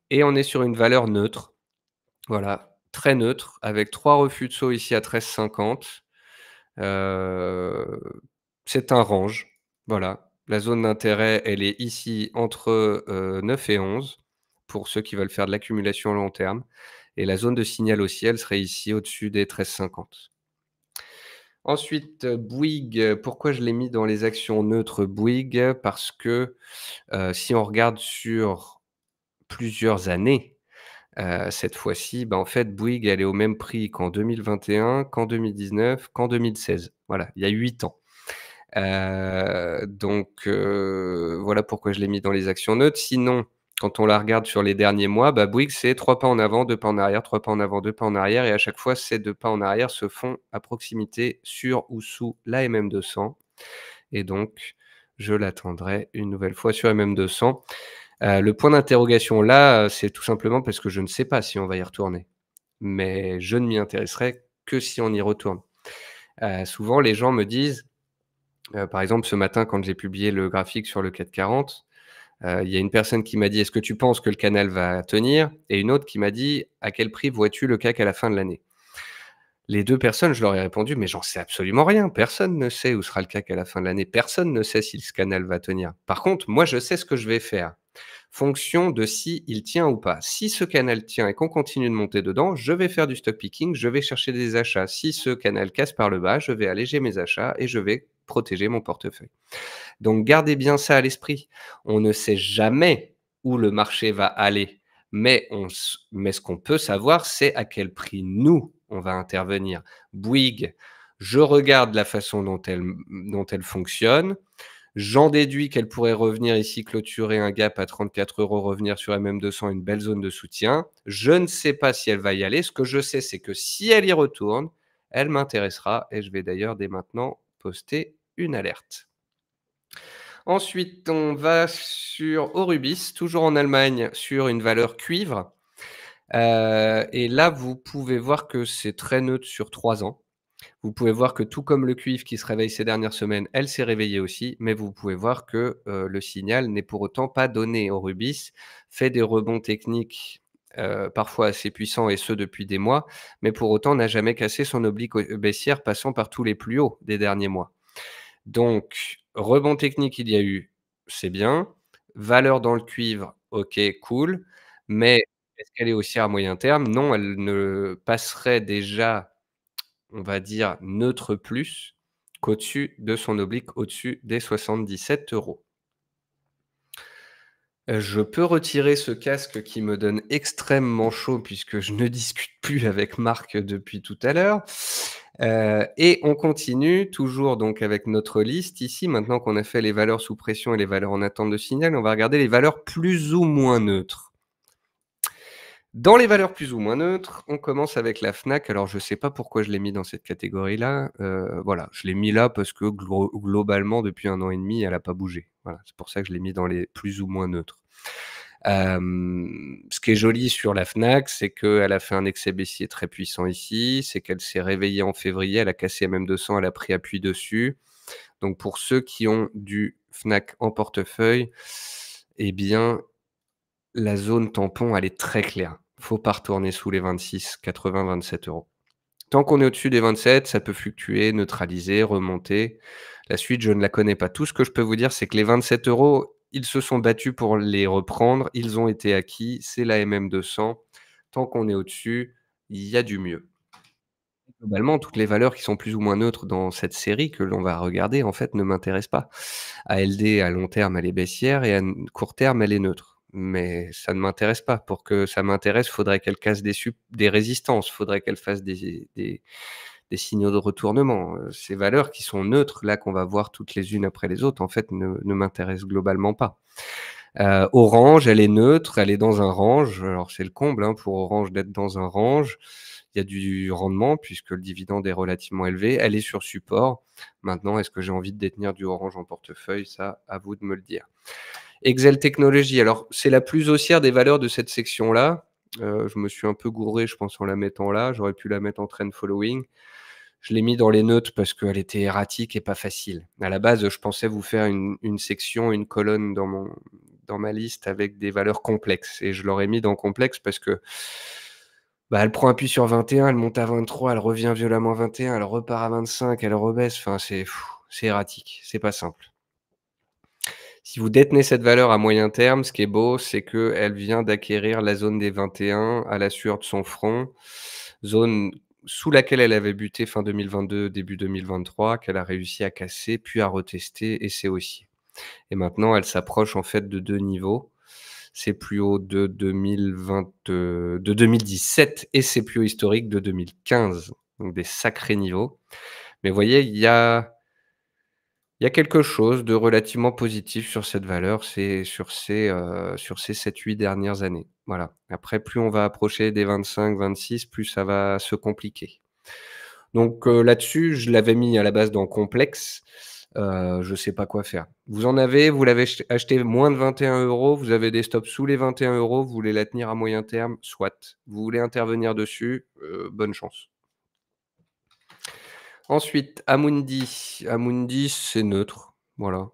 et on est sur une valeur neutre. Voilà, très neutre, avec trois refus de saut ici à 13,50. Euh, c'est un range. Voilà. La zone d'intérêt, elle est ici entre 9 euh, et 11 pour ceux qui veulent faire de l'accumulation à long terme. Et la zone de signal aussi, elle serait ici au-dessus des 13,50. Ensuite, Bouygues, pourquoi je l'ai mis dans les actions neutres Bouygues Parce que euh, si on regarde sur plusieurs années, euh, cette fois-ci, ben, en fait, Bouygues, elle est au même prix qu'en 2021, qu'en 2019, qu'en 2016. Voilà, il y a 8 ans. Euh, donc euh, voilà pourquoi je l'ai mis dans les actions notes, Sinon, quand on la regarde sur les derniers mois, bah, Bouygues, c'est trois pas en avant, deux pas en arrière, trois pas en avant, deux pas en arrière. Et à chaque fois, ces deux pas en arrière se font à proximité, sur ou sous la MM200. Et donc, je l'attendrai une nouvelle fois sur MM200. Euh, le point d'interrogation là, c'est tout simplement parce que je ne sais pas si on va y retourner. Mais je ne m'y intéresserai que si on y retourne. souvent, les gens me disent euh, par exemple, ce matin, quand j'ai publié le graphique sur le 440, euh, il y a une personne qui m'a dit Est-ce que tu penses que le canal va tenir Et une autre qui m'a dit À quel prix vois-tu le CAC à la fin de l'année Les deux personnes, je leur ai répondu Mais j'en sais absolument rien. Personne ne sait où sera le CAC à la fin de l'année. Personne ne sait si ce canal va tenir. Par contre, moi, je sais ce que je vais faire. Fonction de si il tient ou pas. Si ce canal tient et qu'on continue de monter dedans, je vais faire du stock picking, je vais chercher des achats. Si ce canal casse par le bas, je vais alléger mes achats et je vais protéger mon portefeuille. Donc gardez bien ça à l'esprit. On ne sait jamais où le marché va aller, mais, on, mais ce qu'on peut savoir, c'est à quel prix nous, on va intervenir. Bouygues, je regarde la façon dont elle, dont elle fonctionne. J'en déduis qu'elle pourrait revenir ici, clôturer un gap à 34 euros, revenir sur MM200, une belle zone de soutien. Je ne sais pas si elle va y aller. Ce que je sais, c'est que si elle y retourne, elle m'intéressera. Et je vais d'ailleurs dès maintenant poster une alerte. Ensuite, on va sur Orubis, toujours en Allemagne, sur une valeur cuivre. Euh, et là, vous pouvez voir que c'est très neutre sur trois ans. Vous pouvez voir que tout comme le cuivre qui se réveille ces dernières semaines, elle s'est réveillée aussi, mais vous pouvez voir que euh, le signal n'est pour autant pas donné. Orubis fait des rebonds techniques euh, parfois assez puissants, et ce depuis des mois, mais pour autant n'a jamais cassé son oblique baissière passant par tous les plus hauts des derniers mois. Donc, rebond technique, il y a eu, c'est bien. Valeur dans le cuivre, ok, cool. Mais est-ce qu'elle est aussi à moyen terme Non, elle ne passerait déjà, on va dire, neutre plus qu'au-dessus de son oblique, au-dessus des 77 euros. Je peux retirer ce casque qui me donne extrêmement chaud puisque je ne [LAUGHS] discute plus avec Marc depuis tout à l'heure. Euh, et on continue toujours donc avec notre liste ici. Maintenant qu'on a fait les valeurs sous pression et les valeurs en attente de signal, on va regarder les valeurs plus ou moins neutres. Dans les valeurs plus ou moins neutres, on commence avec la FNAC. Alors, je ne sais pas pourquoi je l'ai mis dans cette catégorie-là. Euh, voilà, je l'ai mis là parce que globalement, depuis un an et demi, elle n'a pas bougé. Voilà, c'est pour ça que je l'ai mis dans les plus ou moins neutres ce qui est joli sur la Fnac, c'est qu'elle a fait un excès baissier très puissant ici, c'est qu'elle s'est réveillée en février, elle a cassé MM200, elle a pris appui dessus. Donc pour ceux qui ont du Fnac en portefeuille, eh bien, la zone tampon, elle est très claire. faut pas retourner sous les 26, 80, 27 euros. Tant qu'on est au-dessus des 27, ça peut fluctuer, neutraliser, remonter. La suite, je ne la connais pas. Tout ce que je peux vous dire, c'est que les 27 euros, ils se sont battus pour les reprendre, ils ont été acquis, c'est la MM200. Tant qu'on est au-dessus, il y a du mieux. Globalement, toutes les valeurs qui sont plus ou moins neutres dans cette série que l'on va regarder, en fait, ne m'intéressent pas. ALD, à long terme, elle est baissière et à court terme, elle est neutre. Mais ça ne m'intéresse pas. Pour que ça m'intéresse, il faudrait qu'elle casse des, résistances. Il faudrait qu'elle fasse des des signaux de retournement. Euh, ces valeurs qui sont neutres, là, qu'on va voir toutes les unes après les autres, en fait, ne, m'intéressent globalement pas. Euh, orange, elle est neutre, elle est dans un range. Alors c'est le comble hein, pour Orange d'être dans un range. Il y a du rendement puisque le dividende est relativement élevé. Elle est sur support. Maintenant, est-ce que j'ai envie de détenir du Orange en portefeuille Ça, à vous de me le dire. Excel Technologies, alors c'est la plus haussière des valeurs de cette section-là. Euh, je me suis un peu gouré, je pense, en la mettant là. J'aurais pu la mettre en trend following. Je l'ai mis dans les notes parce qu'elle était erratique et pas facile. À la base, je pensais vous faire une, section, une colonne dans, mon, dans ma liste avec des valeurs complexes. Et je l'aurais mis dans complexe parce que bah, elle prend appui sur 21, elle monte à 23, elle revient violemment à 21, elle repart à 25, elle rebaisse. Enfin, c'est, c'est erratique, c'est pas simple. Si vous détenez cette valeur à moyen terme, ce qui est beau, c'est qu'elle vient d'acquérir la zone des 21 à la sueur de son front, zone sous laquelle elle avait buté fin 2022, début 2023, qu'elle a réussi à casser, puis à retester, et c'est aussi. Et maintenant, elle s'approche en fait de deux niveaux. C'est plus haut de, 2020, euh, de 2017 et c'est plus haut historique de 2015. Donc des sacrés niveaux. Mais voyez, il y a il y a quelque chose de relativement positif sur cette valeur, c'est sur ces, euh, sur ces 7-8 dernières années. Voilà. Après, plus on va approcher des 25-26, plus ça va se compliquer. Donc euh, là-dessus, je l'avais mis à la base dans complexe. Euh, je ne sais pas quoi faire. Vous en avez, vous l'avez acheté moins de 21 euros, vous avez des stops sous les 21 euros, vous voulez la tenir à moyen terme, soit. Vous voulez intervenir dessus, bonne chance. Ensuite, Amundi. Amundi, c'est neutre. Voilà.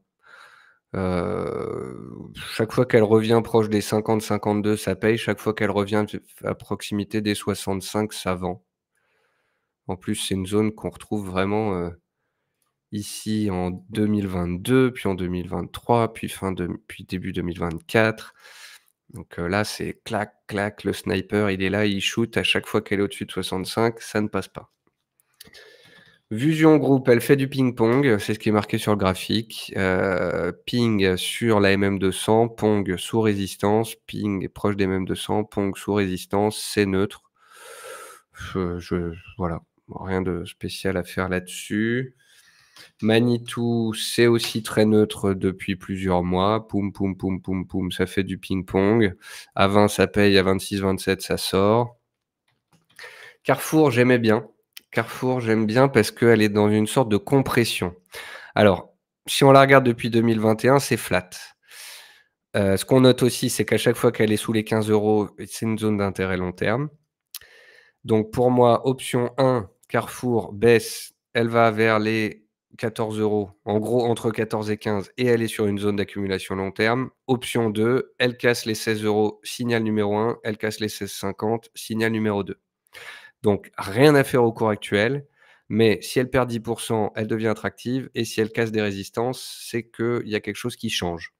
Euh, chaque fois qu'elle revient proche des 50-52, ça paye. Chaque fois qu'elle revient à proximité des 65, ça vend. En plus, c'est une zone qu'on retrouve vraiment euh, ici en 2022, puis en 2023, puis, fin début 2024. Donc euh, là, c'est clac, clac, le sniper, il est là, il shoot. À chaque fois qu'elle est au-dessus de 65, ça ne passe pas. Vusion Group, elle fait du ping-pong, c'est ce qui est marqué sur le graphique. Euh, ping sur la MM200, Pong sous résistance, Ping est proche des MM200, Pong sous résistance, c'est neutre. Je, voilà, rien de spécial à faire là-dessus. Manitou, c'est aussi très neutre depuis plusieurs mois. Poum, poum, poum, poum, poum, ça fait du ping-pong. À 20, ça paye, à 26, 27, ça sort. Carrefour, j'aimais bien. Carrefour, j'aime bien parce qu'elle est dans une sorte de compression. Alors, si on la regarde depuis 2021, c'est flat. Euh, ce qu'on note aussi, c'est qu'à chaque fois qu'elle est sous les 15 euros, c'est une zone d'intérêt long terme. Donc pour moi, option 1, Carrefour baisse, elle va vers les 14 euros, en gros entre 14 et 15, et elle est sur une zone d'accumulation long terme. Option 2, elle casse les 16 euros, signal numéro 1, elle casse les 16,50, signal numéro 2. Donc, rien à faire au cours actuel. Mais si elle perd 10%, elle devient attractive. Et si elle casse des résistances, c'est qu'il y a quelque chose qui change.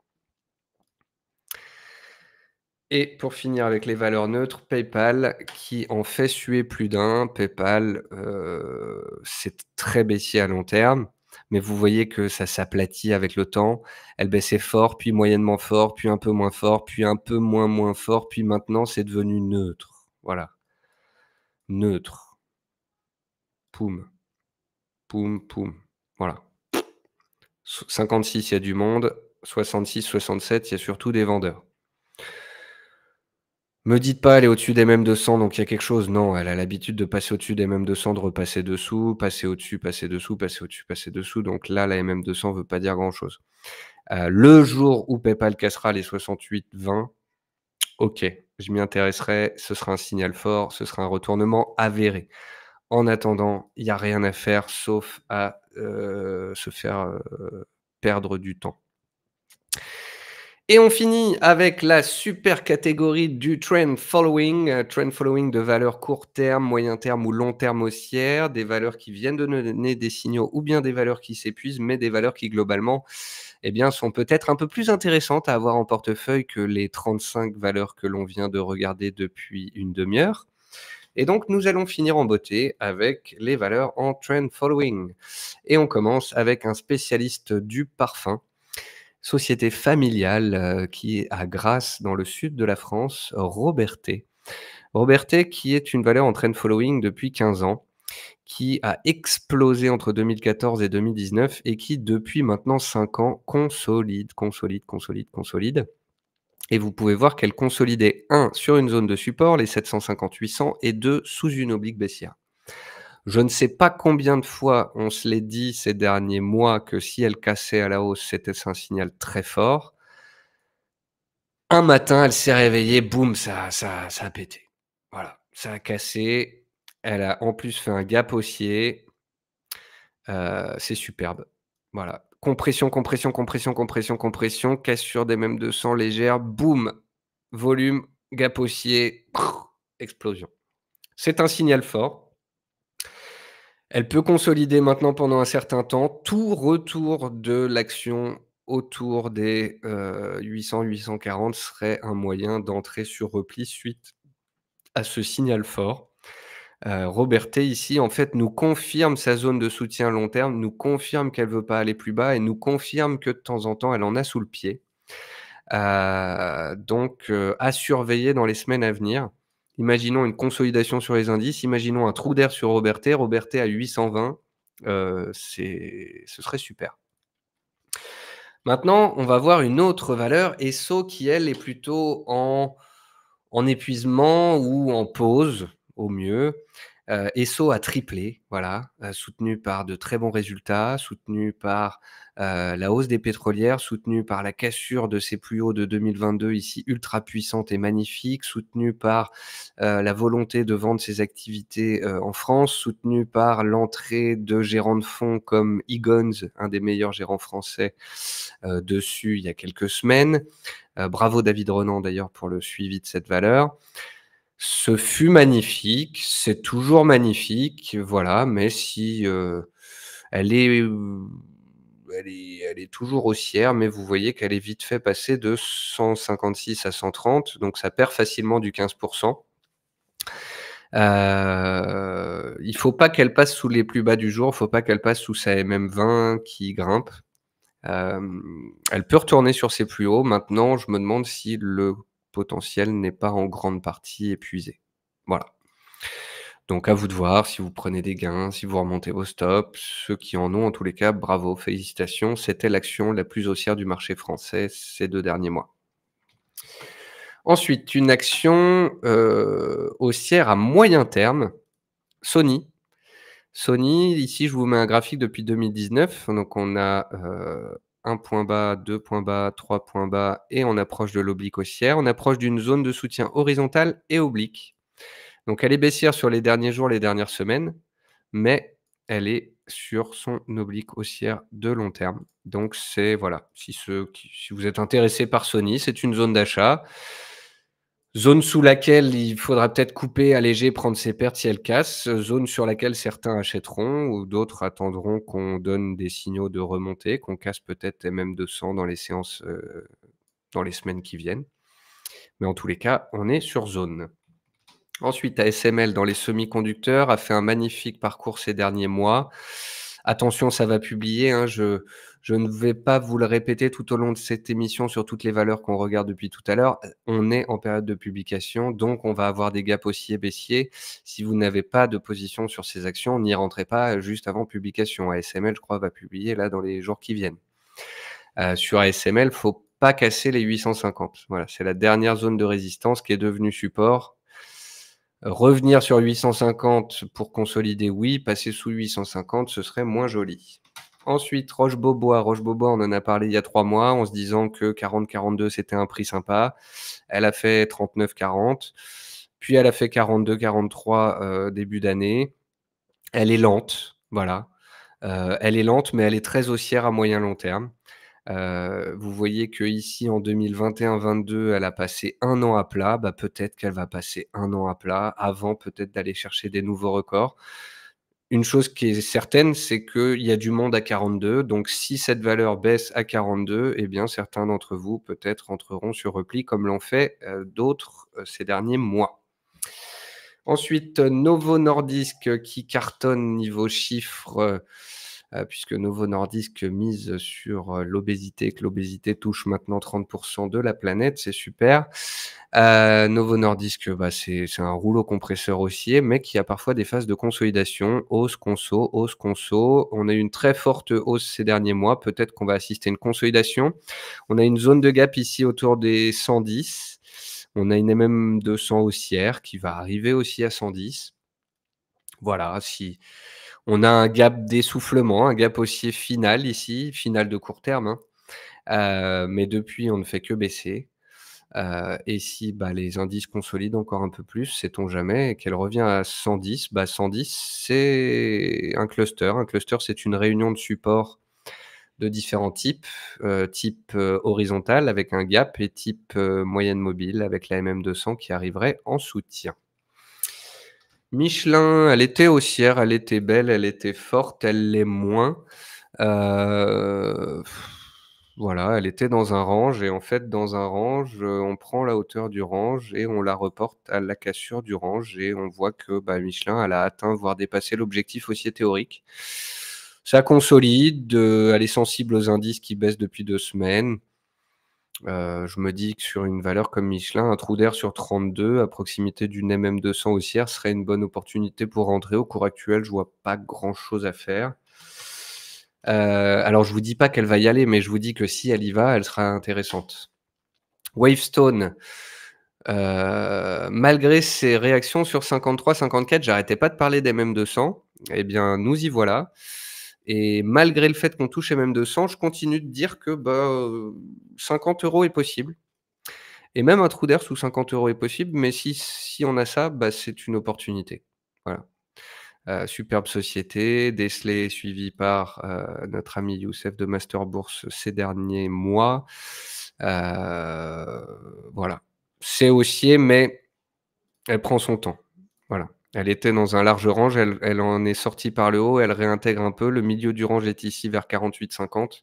Et pour finir avec les valeurs neutres, PayPal qui en fait suer plus d'un. PayPal, euh, c'est très baissier à long terme, mais vous voyez que ça s'aplatit avec le temps. Elle baissait fort, puis moyennement fort, puis un peu moins fort, puis un peu moins moins fort, puis maintenant c'est devenu neutre. Voilà neutre. Poum. Poum, poum. Voilà. 56, il y a du monde. 66, 67, il y a surtout des vendeurs. Me dites pas, elle est au-dessus des mêmes 200, donc il y a quelque chose. Non, elle a l'habitude de passer au-dessus des mêmes 200, de repasser dessous, passer au-dessus, passer dessous, passer au-dessus, passer dessous. Donc là, la MM200 ne veut pas dire grand-chose. Euh, le jour où PayPal cassera les 68-20, ok, je m'y intéresserai, ce sera un signal fort, ce sera un retournement avéré. En attendant, il n'y a rien à faire sauf à euh, se faire euh, perdre du temps. Et on finit avec la super catégorie du trend following, euh, trend following de valeurs court terme, moyen terme ou long terme haussière, des valeurs qui viennent de donner des signaux ou bien des valeurs qui s'épuisent, mais des valeurs qui globalement eh bien, sont peut-être un peu plus intéressantes à avoir en portefeuille que les 35 valeurs que l'on vient de regarder depuis une demi-heure. Et donc, nous allons finir en beauté avec les valeurs en trend following. Et on commence avec un spécialiste du parfum société familiale euh, qui a grâce dans le sud de la France, Roberté. Roberté, qui est une valeur en trend following depuis 15 ans, qui a explosé entre 2014 et 2019 et qui, depuis maintenant 5 ans, consolide, consolide, consolide, consolide. Et vous pouvez voir qu'elle consolidait 1 sur une zone de support, les 750-800, et 2 sous une oblique baissière. Je ne sais pas combien de fois on se l'est dit ces derniers mois que si elle cassait à la hausse, c'était un signal très fort. Un matin, elle s'est réveillée, boum, ça, ça, ça a pété. Voilà, ça a cassé. Elle a en plus fait un gap haussier. Euh, c'est superbe. Voilà. Compression, compression, compression, compression, compression, sur des mêmes 200 légères. boum, volume, gap haussier, explosion. C'est un signal fort. Elle peut consolider maintenant pendant un certain temps tout retour de l'action autour des 800-840 euh, serait un moyen d'entrer sur repli suite à ce signal fort. Euh, Roberté ici, en fait, nous confirme sa zone de soutien long terme, nous confirme qu'elle ne veut pas aller plus bas et nous confirme que de temps en temps, elle en a sous le pied. Euh, donc, euh, à surveiller dans les semaines à venir. Imaginons une consolidation sur les indices. Imaginons un trou d'air sur Roberté, Roberté à 820. Euh, ce serait super. Maintenant, on va voir une autre valeur, ESSO, qui elle est plutôt en, en épuisement ou en pause, au mieux. ESSO a triplé, voilà, soutenu par de très bons résultats, soutenu par la hausse des pétrolières, soutenu par la cassure de ses plus hauts de 2022, ici ultra puissante et magnifique, soutenu par la volonté de vendre ses activités en France, soutenu par l'entrée de gérants de fonds comme Egons, un des meilleurs gérants français, dessus il y a quelques semaines. bravo David Renan d'ailleurs pour le suivi de cette valeur ce fut magnifique, c'est toujours magnifique, voilà, mais si euh, euh, elle, est, elle, est, toujours haussière, mais vous voyez qu'elle est vite fait passer de 156 à 130, donc ça perd facilement du 15%. Euh, il ne faut pas qu'elle passe sous les plus bas du jour, il ne faut pas qu'elle passe sous sa MM20 qui grimpe. elle peut retourner sur ses plus hauts. Maintenant, je me demande si le potentiel n'est pas en grande partie épuisé. Voilà. Donc à vous de voir si vous prenez des gains, si vous remontez vos stops. Ceux qui en ont, en tous les cas, bravo, félicitations. C'était l'action la plus haussière du marché français ces deux derniers mois. Ensuite, une action euh, haussière à moyen terme, Sony. Sony, ici, je vous mets un graphique depuis 2019. Donc on a euh, un point bas, deux points bas, trois points bas, et on approche de l'oblique haussière. On approche d'une zone de soutien horizontale et oblique. Donc elle est baissière sur les derniers jours, les dernières semaines, mais elle est sur son oblique haussière de long terme. Donc c'est voilà, si, si vous êtes intéressé par Sony, c'est une zone d'achat. Zone sous laquelle il faudra peut-être couper, alléger, prendre ses pertes si elle casse. Zone sur laquelle certains achèteront ou d'autres attendront qu'on donne des signaux de remontée, qu'on casse peut-être MM200 dans les séances, euh, dans les semaines qui viennent. Mais en tous les cas, on est sur zone. Ensuite, ASML dans les semi-conducteurs a fait un magnifique parcours ces derniers mois. Attention, ça va publier. Hein, je, je ne vais pas vous le répéter tout au long de cette émission sur toutes les valeurs qu'on regarde depuis tout à l'heure. On est en période de publication, donc on va avoir des gaps haussiers, baissiers. Si vous n'avez pas de position sur ces actions, n'y rentrez pas juste avant publication. ASML, je crois, va publier là dans les jours qui viennent. Euh, sur ASML, faut pas casser les 850. Voilà, c'est la dernière zone de résistance qui est devenue support. Revenir sur 850 pour consolider, oui. Passer sous 850, ce serait moins joli. Ensuite, Roche-Beaubois. roche on en a parlé il y a trois mois en se disant que 40-42, c'était un prix sympa. Elle a fait 39-40. Puis elle a fait 42-43 euh, début d'année. Elle est lente, voilà. Euh, elle est lente, mais elle est très haussière à moyen long terme. Euh, vous voyez que ici en 2021-22, elle a passé un an à plat. Bah, peut-être qu'elle va passer un an à plat avant peut-être d'aller chercher des nouveaux records. Une chose qui est certaine, c'est qu'il y a du monde à 42. Donc, si cette valeur baisse à 42, eh bien, certains d'entre vous peut-être entreront sur repli comme l'ont fait euh, d'autres euh, ces derniers mois. Ensuite, euh, Novo Nordisk qui cartonne niveau chiffre. Euh, puisque Novo Nordisk mise sur euh, l'obésité, que l'obésité touche maintenant 30% de la planète, c'est super. Euh, Novo Nordisk, bah, c'est un rouleau compresseur haussier, mais qui a parfois des phases de consolidation, hausse, conso, hausse, conso. On a eu une très forte hausse ces derniers mois, peut-être qu'on va assister à une consolidation. On a une zone de gap ici autour des 110. On a une MM200 haussière qui va arriver aussi à 110. Voilà, si, on a un gap d'essoufflement, un gap haussier final ici, final de court terme. Hein. Euh, mais depuis, on ne fait que baisser. Euh, et si bah, les indices consolident encore un peu plus, sait-on jamais, et qu'elle revient à 110, bah, 110, c'est un cluster. Un cluster, c'est une réunion de support de différents types, euh, type horizontal avec un gap et type moyenne mobile avec la MM200 qui arriverait en soutien. Michelin, elle était haussière, elle était belle, elle était forte, elle l'est moins. Euh, voilà, elle était dans un range et en fait, dans un range, euh, on prend la hauteur du range et on la reporte à la cassure du range et on voit que bah, Michelin, elle a atteint, voire dépassé l'objectif haussier théorique. Ça consolide, euh, elle est sensible aux indices qui baissent depuis deux semaines. Euh, je me dis que sur une valeur comme Michelin, un trou d'air sur 32 à proximité d'une MM200 haussière serait une bonne opportunité pour rentrer. Au cours actuel, je vois pas grand-chose à faire. Euh, alors, je vous dis pas qu'elle va y aller, mais je vous dis que si elle y va, elle sera intéressante. Wavestone, euh, malgré ses réactions sur 53-54, j'arrêtais pas de parler des 200 Eh bien, nous y voilà. Et malgré le fait qu'on touche MM200, je continue de dire que 50 bah, euh, euros est possible. Et même un trou d'air sous 50 euros est possible, mais si, on a ça, bah, c'est une opportunité. Voilà. Euh, superbe société, décelé suivi par euh, notre ami Youssef de Master Bourse ces derniers mois. voilà. C'est haussier, mais elle prend son temps. Voilà. Elle était dans un large range, elle, en est sortie par le haut, elle réintègre un peu. Le milieu du range est ici vers 48,50.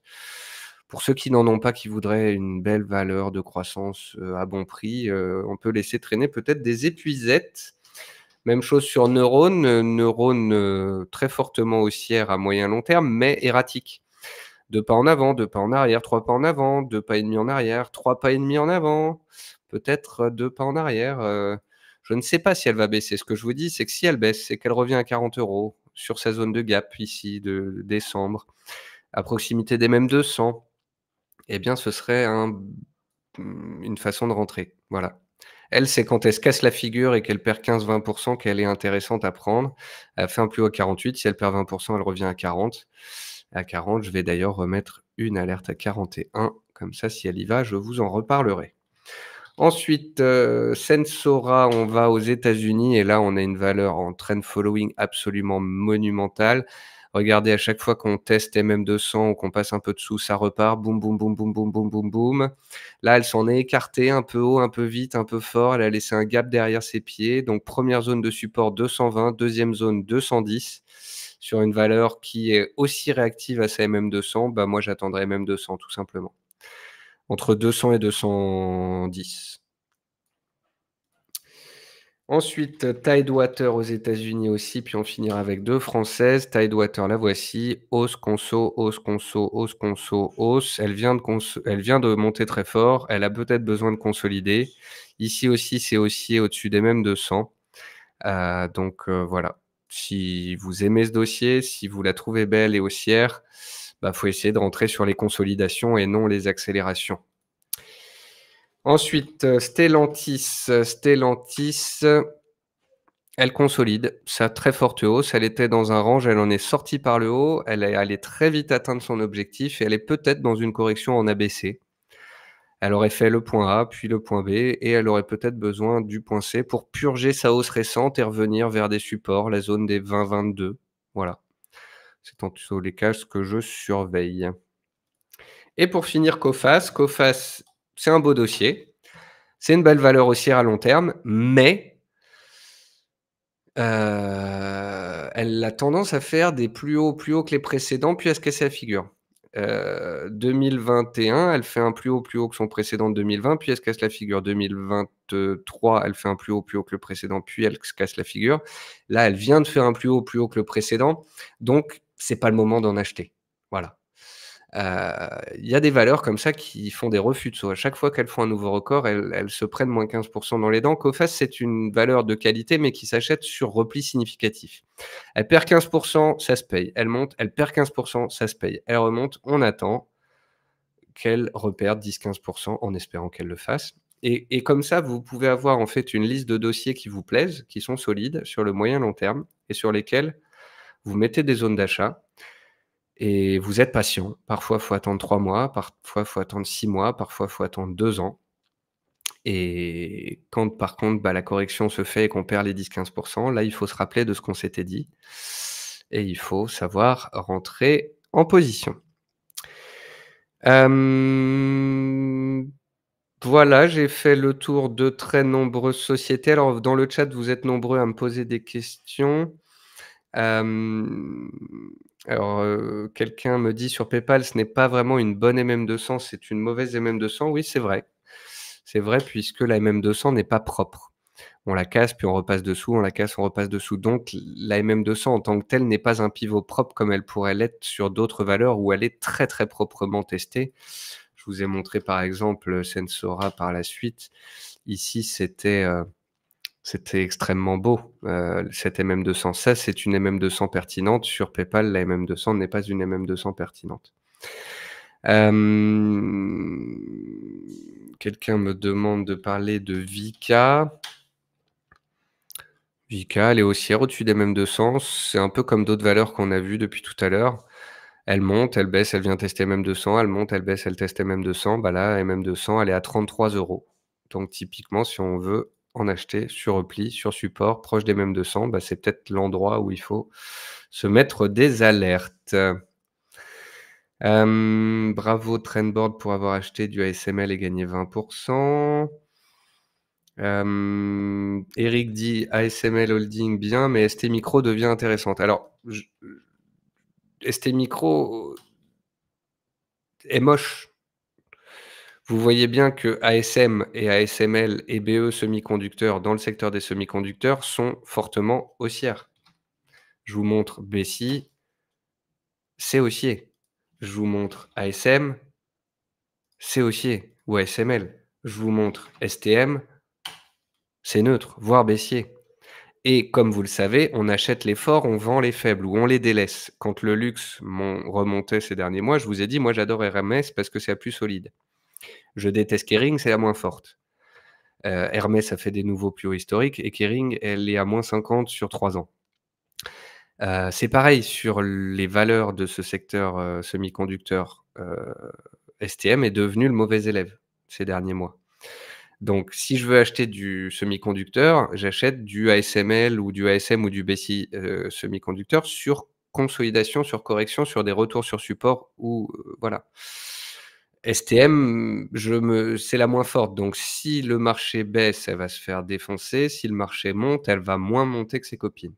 Pour ceux qui n'en ont pas, qui voudraient une belle valeur de croissance euh, à bon prix, euh, on peut laisser traîner peut-être des épuisettes. Même chose sur Neurone, euh, Neurone très fortement haussière à moyen long terme, mais erratique. Deux pas en avant, deux pas en arrière, trois pas en avant, deux pas et demi en arrière, trois pas et demi en avant, peut-être deux pas en arrière. Je ne sais pas si elle va baisser. Ce que je vous dis, c'est que si elle baisse, c'est qu'elle revient à 40 euros sur sa zone de gap ici de décembre, à proximité des mêmes 200. et eh bien, ce serait un, hmm, une façon de rentrer. Voilà. Elle, c'est quand elle se casse la figure et qu'elle perd 15-20% qu'elle est intéressante à prendre. Elle fait un plus haut 48. Si elle perd 20%, elle revient à 40. À 40, je vais d'ailleurs remettre une alerte à 41. Comme ça, si elle y va, je vous en reparlerai. Ensuite, euh, Sensora, on va aux États-Unis et là, on a une valeur en trend following absolument monumentale. Regardez, à chaque fois qu'on teste MM200 ou qu'on passe un peu dessous, ça repart. Boum, boum, boum, boum, boum, boum, boum, boum. Là, elle s'en est écartée un peu haut, un peu vite, un peu fort. Elle a laissé un gap derrière ses pieds. Donc, première zone de support 220, deuxième zone 210 sur une valeur qui est aussi réactive à sa MM200. Bah, moi, j'attendrai MM200 tout simplement entre 200 et 210. Ensuite, Tidewater aux États-Unis aussi, puis on finira avec deux françaises. Tidewater, la voici. Hausse, conso, hausse, conso, hausse, conso, hausse. Elle vient de, elle vient de monter très fort. Elle a peut-être besoin de consolider. Ici aussi, c'est haussier au-dessus des mêmes 200. Euh, donc euh, voilà. Si vous aimez ce dossier, si vous la trouvez belle et haussière, bah, faut essayer de rentrer sur les consolidations et non les accélérations. Ensuite, euh, Stellantis. Euh, Stellantis, euh, elle consolide sa très forte hausse. Elle était dans un range, elle en est sortie par le haut. Elle est allée très vite atteindre son objectif et elle est peut-être dans une correction en ABC. Elle aurait fait le point A, puis le point B, et elle aurait peut-être besoin du point C pour purger sa hausse récente et revenir vers des supports, la zone des 20-22. Voilà. C'est en tous les cas ce que je surveille. Et pour finir, COFAS. COFAS, c'est un beau dossier. C'est une belle valeur haussière à long terme, mais euh, elle a tendance à faire des plus hauts plus hauts que les précédents, puis à se casser la figure. 2021, euh, elle fait un plus haut plus haut que son précédent de 2020, puis elle se casse la figure. 2023, elle fait un plus haut plus haut que le précédent, puis elle se casse la figure. Là, elle vient de faire un plus haut plus haut que le précédent. Donc, c'est pas le moment d'en acheter. Voilà. Il euh, y a des valeurs comme ça qui font des refus de saut. À chaque fois qu'elles font un nouveau record, elles, se prennent moins 15% dans les dents. face c'est une valeur de qualité, mais qui s'achète sur repli significatif. Elle perd 15%, ça se paye. Elle monte, elle perd 15%, ça se paye. Elle remonte, on attend qu'elle reperde 10-15% en espérant qu'elle le fasse. Et, et, comme ça, vous pouvez avoir en fait une liste de dossiers qui vous plaisent, qui sont solides sur le moyen long terme et sur lesquels vous mettez des zones d'achat et vous êtes patient. Parfois, il faut attendre trois mois, parfois, il faut attendre six mois, parfois, il faut attendre deux ans. Et quand, par contre, bah, la correction se fait et qu'on perd les 10-15%, là, il faut se rappeler de ce qu'on s'était dit et il faut savoir rentrer en position. Euh, voilà, j'ai fait le tour de très nombreuses sociétés. Alors, dans le chat, vous êtes nombreux à me poser des questions alors, quelqu'un me dit sur PayPal, ce n'est pas vraiment une bonne MM200, c'est une mauvaise MM200. Oui, c'est vrai. C'est vrai puisque la MM200 n'est pas propre. On la casse, puis on repasse dessous, on la casse, on repasse dessous. Donc, la MM200 en tant que telle n'est pas un pivot propre comme elle pourrait l'être sur d'autres valeurs où elle est très, très proprement testée. Je vous ai montré par exemple Sensora par la suite. Ici, c'était. C'était extrêmement beau. Euh, cette mm ça c'est une MM200 pertinente. Sur PayPal, la MM200 n'est pas une MM200 pertinente. Euh, quelqu'un me demande de parler de Vika. Vika, elle est haussière au-dessus des MM200. C'est un peu comme d'autres valeurs qu'on a vues depuis tout à l'heure. Elle monte, elle baisse, elle vient tester MM200. Elle monte, elle baisse, elle teste MM200. Bah là, MM200, elle est à 33 euros. Donc typiquement, si on veut en acheter sur repli, sur support, proche des mêmes 200, bah, c'est peut-être l'endroit où il faut se mettre des alertes. bravo Trendboard pour avoir acheté du ASML et gagné 20%. Eric dit ASML Holding bien, mais ST Micro devient intéressante. Alors, ST Micro est moche vous voyez bien que ASM et ASML et BE semi-conducteurs dans le secteur des semi-conducteurs sont fortement haussières. Je vous montre BSI, c'est haussier. Je vous montre ASM, c'est haussier ou ASML. Je vous montre STM, c'est neutre, voire baissier. Et comme vous le savez, on achète les forts, on vend les faibles ou on les délaisse. Quand le luxe remonté ces derniers mois, je vous ai dit, moi j'adore RMS parce que c'est plus solide. Je déteste Kering, c'est la moins forte. Euh, Hermès a fait des nouveaux plus historiques et Kering, elle est à moins 50 sur 3 ans. Euh, c'est pareil sur les valeurs de ce secteur euh, semi-conducteur. STM est devenu le mauvais élève ces derniers mois. Donc, si je veux acheter du semi-conducteur, j'achète du ASML ou du ASM ou du BSI semi-conducteur sur consolidation, sur correction, sur des retours sur support ou voilà. STM, je me, c'est la moins forte. Donc, si le marché baisse, elle va se faire défoncer. Si le marché monte, elle va moins monter que ses copines.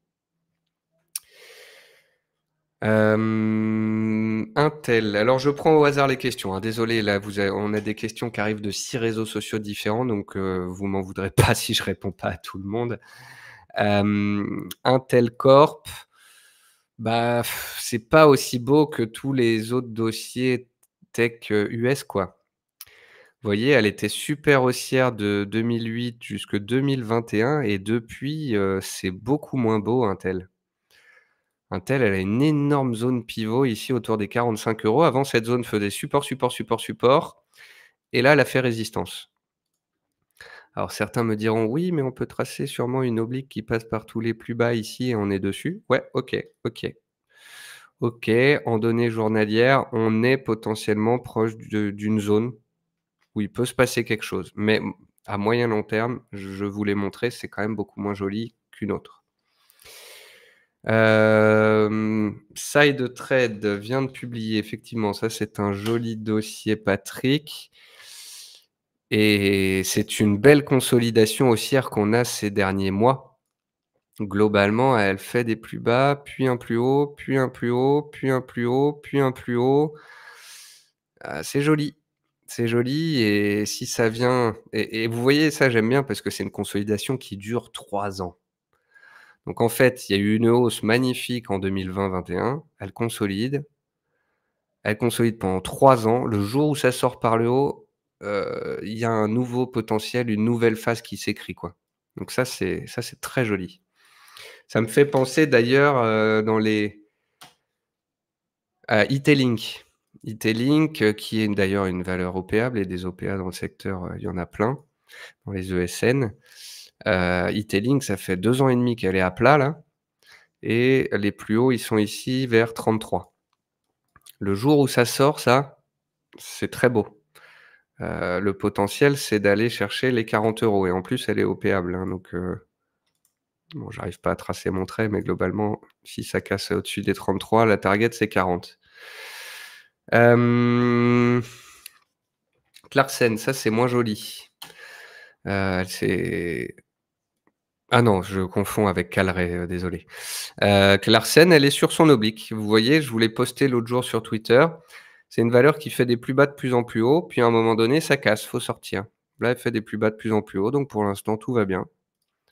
Intel. Euh, Alors, je prends au hasard les questions. Hein. Désolé, là, vous on a des questions qui arrivent de six réseaux sociaux différents, donc euh, vous m'en voudrez pas [LAUGHS] si je réponds pas à tout le monde. Intel euh, Corp. Bah, c'est pas aussi beau que tous les autres dossiers tech US, euh, quoi. Vous voyez, elle était super haussière de 2008 jusque 2021 et depuis, euh, c'est beaucoup moins beau Intel. Intel, elle a une énorme zone pivot ici autour des 45 euros. Avant, cette zone faisait support, support, support, support. Et là, elle a fait résistance. Alors certains me diront oui, mais on peut tracer sûrement une oblique qui passe par tous les plus bas ici et on est dessus. Ouais, ok, ok. OK, en données journalières, on est potentiellement proche d'une zone où il peut se passer quelque chose. Mais à moyen long terme, je vous l'ai montré, c'est quand même beaucoup moins joli qu'une autre. Euh, Side Trade vient de publier, effectivement, ça c'est un joli dossier, Patrick. Et c'est une belle consolidation haussière qu'on a ces derniers mois globalement, elle fait des plus bas, puis un plus haut, puis un plus haut, puis un plus haut, puis un plus haut. Ah, c'est joli. C'est joli. Et si ça vient. Et, vous voyez, ça, j'aime bien parce que c'est une consolidation qui dure trois ans. Donc en fait, il y a eu une hausse magnifique en 2020-21. Elle consolide. Elle consolide pendant trois ans. Le jour où ça sort par le haut, euh, il y a un nouveau potentiel, une nouvelle phase qui s'écrit. quoi. Donc ça, c'est très joli. Ça me fait penser d'ailleurs euh, dans les à IT-Link. IT-Link, euh, qui est d'ailleurs une valeur opéable et des OPA dans le secteur, euh, il y en a plein, dans les ESN. IT-Link, ça fait deux ans et demi qu'elle est à plat, là. Et les plus hauts, ils sont ici vers 33. Le jour où ça sort, ça, c'est très beau. le potentiel, c'est d'aller chercher les 40 euros. Et en plus, elle est opéable. Hein, donc, Bon, j'arrive pas à tracer mon trait, mais globalement, si ça casse au-dessus des 33, la target c'est 40. Euh... ça c'est moins joli. Euh, c'est. Ah non, je confonds avec Calray, euh, désolé. Euh, Clarsen, elle est sur son oblique. Vous voyez, je vous l'ai posté l'autre jour sur Twitter. C'est une valeur qui fait des plus bas de plus en plus haut, puis à un moment donné, ça casse, faut sortir. Là, elle fait des plus bas de plus en plus haut, donc pour l'instant, tout va bien.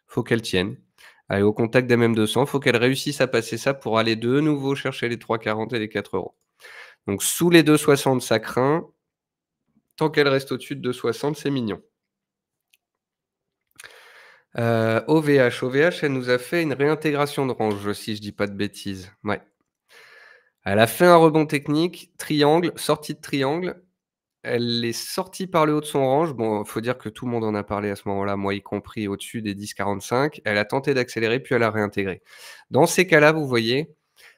faut qu'elle tienne est au contact des mêmes 200. Il faut qu'elle réussisse à passer ça pour aller de nouveau chercher les 3,40 et les 4 euros. Donc sous les 2,60, ça craint. Tant qu'elle reste au-dessus de 2,60, c'est mignon. OVH, euh, OVH, elle nous a fait une réintégration de range, si je dis pas de bêtises. Ouais. Elle a fait un rebond technique, triangle, sortie de triangle, elle est sortie par le haut de son range. Bon, il faut dire que tout le monde en a parlé à ce moment-là, moi y compris, au-dessus des 10,45. Elle a tenté d'accélérer, puis elle a réintégré. Dans ces cas-là, vous voyez,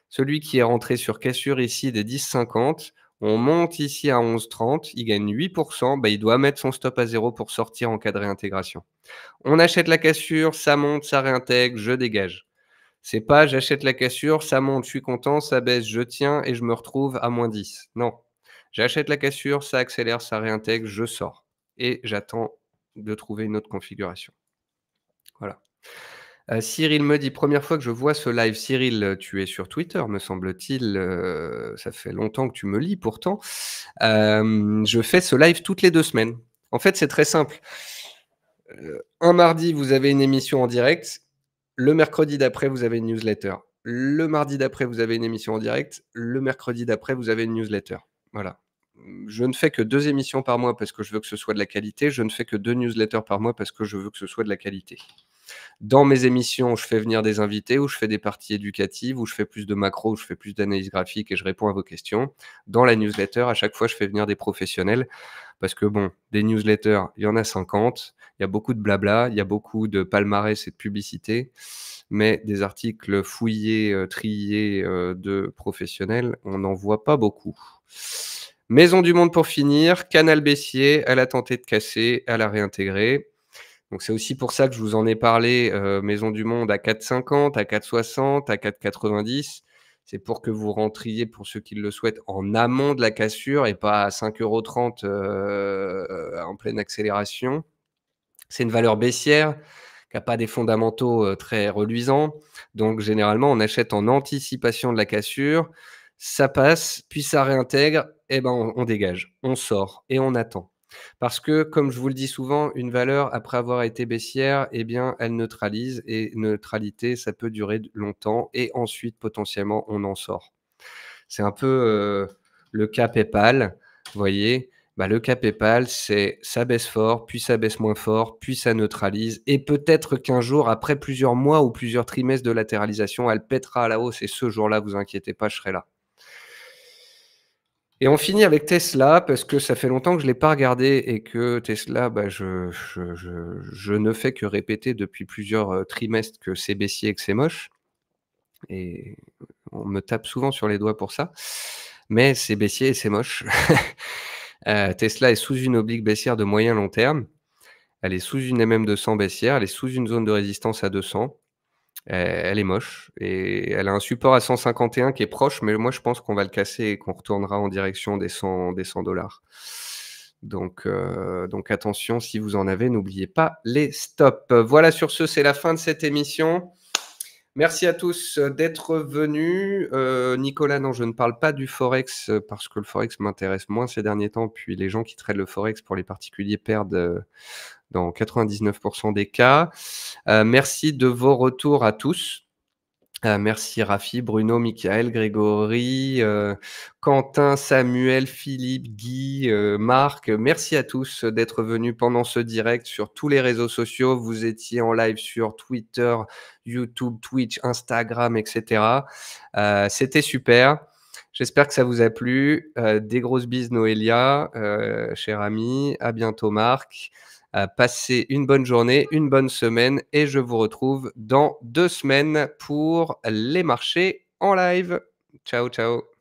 celui qui est rentré sur cassure ici des 10,50, on monte ici à 11,30, il gagne 8%, bah, il doit mettre son stop à zéro pour sortir en cas de réintégration. On achète la cassure, ça monte, ça réintègre, je dégage. C'est pas j'achète la cassure, ça monte, je suis content, ça baisse, je tiens et je me retrouve à moins 10. Non. J'achète la cassure, ça accélère, ça réintègre, je sors. Et j'attends de trouver une autre configuration. Voilà. Euh, Cyril me dit, première fois que je vois ce live, Cyril, tu es sur Twitter, me semble-t-il, euh, ça fait longtemps que tu me lis pourtant. Euh, je fais ce live toutes les deux semaines. En fait, c'est très simple. un mardi, vous avez une émission en direct. Le mercredi d'après, vous avez une newsletter. Le mardi d'après, vous avez une émission en direct. Le mercredi d'après, vous avez une newsletter. Voilà je ne fais que deux émissions par mois parce que je veux que ce soit de la qualité. Je ne fais que deux newsletters par mois parce que je veux que ce soit de la qualité. Dans mes émissions, je fais venir des invités, où je fais des parties éducatives, où je fais plus de macros où je fais plus d'analyse graphique et je réponds à vos questions. Dans la newsletter, à chaque fois, je fais venir des professionnels parce que, bon, des newsletters, il y en a 50, il y a beaucoup de blabla, il y a beaucoup de palmarès et de publicité, mais des articles fouillés, euh, triés euh, de professionnels, on n'en voit pas beaucoup. Maison du Monde pour finir, Canal baissier, elle a tenté de casser, elle a réintégré. Donc c'est aussi pour ça que je vous en ai parlé, euh, Maison du Monde à 4,50, à 4,60, à 4,90. C'est pour que vous rentriez, pour ceux qui le souhaitent, en amont de la cassure et pas à 5,30 euros euh, euh, en pleine accélération. C'est une valeur baissière qui n'a pas des fondamentaux très reluisants. Donc généralement, on achète en anticipation de la cassure. Ça passe, puis ça réintègre, eh ben, on, dégage, on sort et on attend. Parce que, comme je vous le dis souvent, une valeur, après avoir été baissière, eh bien, elle neutralise. Et neutralité, ça peut durer longtemps. Et ensuite, potentiellement, on en sort. C'est un peu euh, le cas PayPal. Vous voyez, bah, le cas PayPal, c'est ça baisse fort, puis ça baisse moins fort, puis ça neutralise. Et peut-être qu'un jour, après plusieurs mois ou plusieurs trimestres de latéralisation, elle pètera à la hausse. Et ce jour-là, vous inquiétez pas, je serai là. Et on finit avec Tesla, parce que ça fait longtemps que je ne l'ai pas regardé et que Tesla, bah, je, je, je, ne fais que répéter depuis plusieurs euh, trimestres que c'est baissier et que c'est moche. Et on me tape souvent sur les doigts pour ça. Mais c'est baissier et c'est moche. [LAUGHS] Euh, Tesla est sous une oblique baissière de moyen long terme. Elle est sous une MM200 baissière, elle est sous une zone de résistance à 200. Euh, elle est moche et elle a un support à 151 qui est proche, mais moi je pense qu'on va le casser et qu'on retournera en direction des 100 dollars. Euh, donc, attention, si vous en avez, n'oubliez pas les stops. Voilà, sur ce, c'est la fin de cette émission. Merci à tous euh, d'être venus. Nicolas, non, je ne parle pas du Forex parce que le Forex m'intéresse moins ces derniers temps. Puis les gens qui traitent le Forex pour les particuliers perdent dans 99% des cas. Euh, merci de vos retours à tous. Euh, merci Rafi, Bruno, Michael, Grégory, euh, Quentin, Samuel, Philippe, Guy, Marc. Merci à tous d'être venus pendant ce direct sur tous les réseaux sociaux. Vous étiez en live sur Twitter, YouTube, Twitch, Instagram, etc. C'était super. J'espère que ça vous a plu. des grosses bises Noélia, cher ami. À bientôt Marc passez une bonne journée, une bonne semaine et je vous retrouve dans deux semaines pour les marchés en live. Ciao, ciao.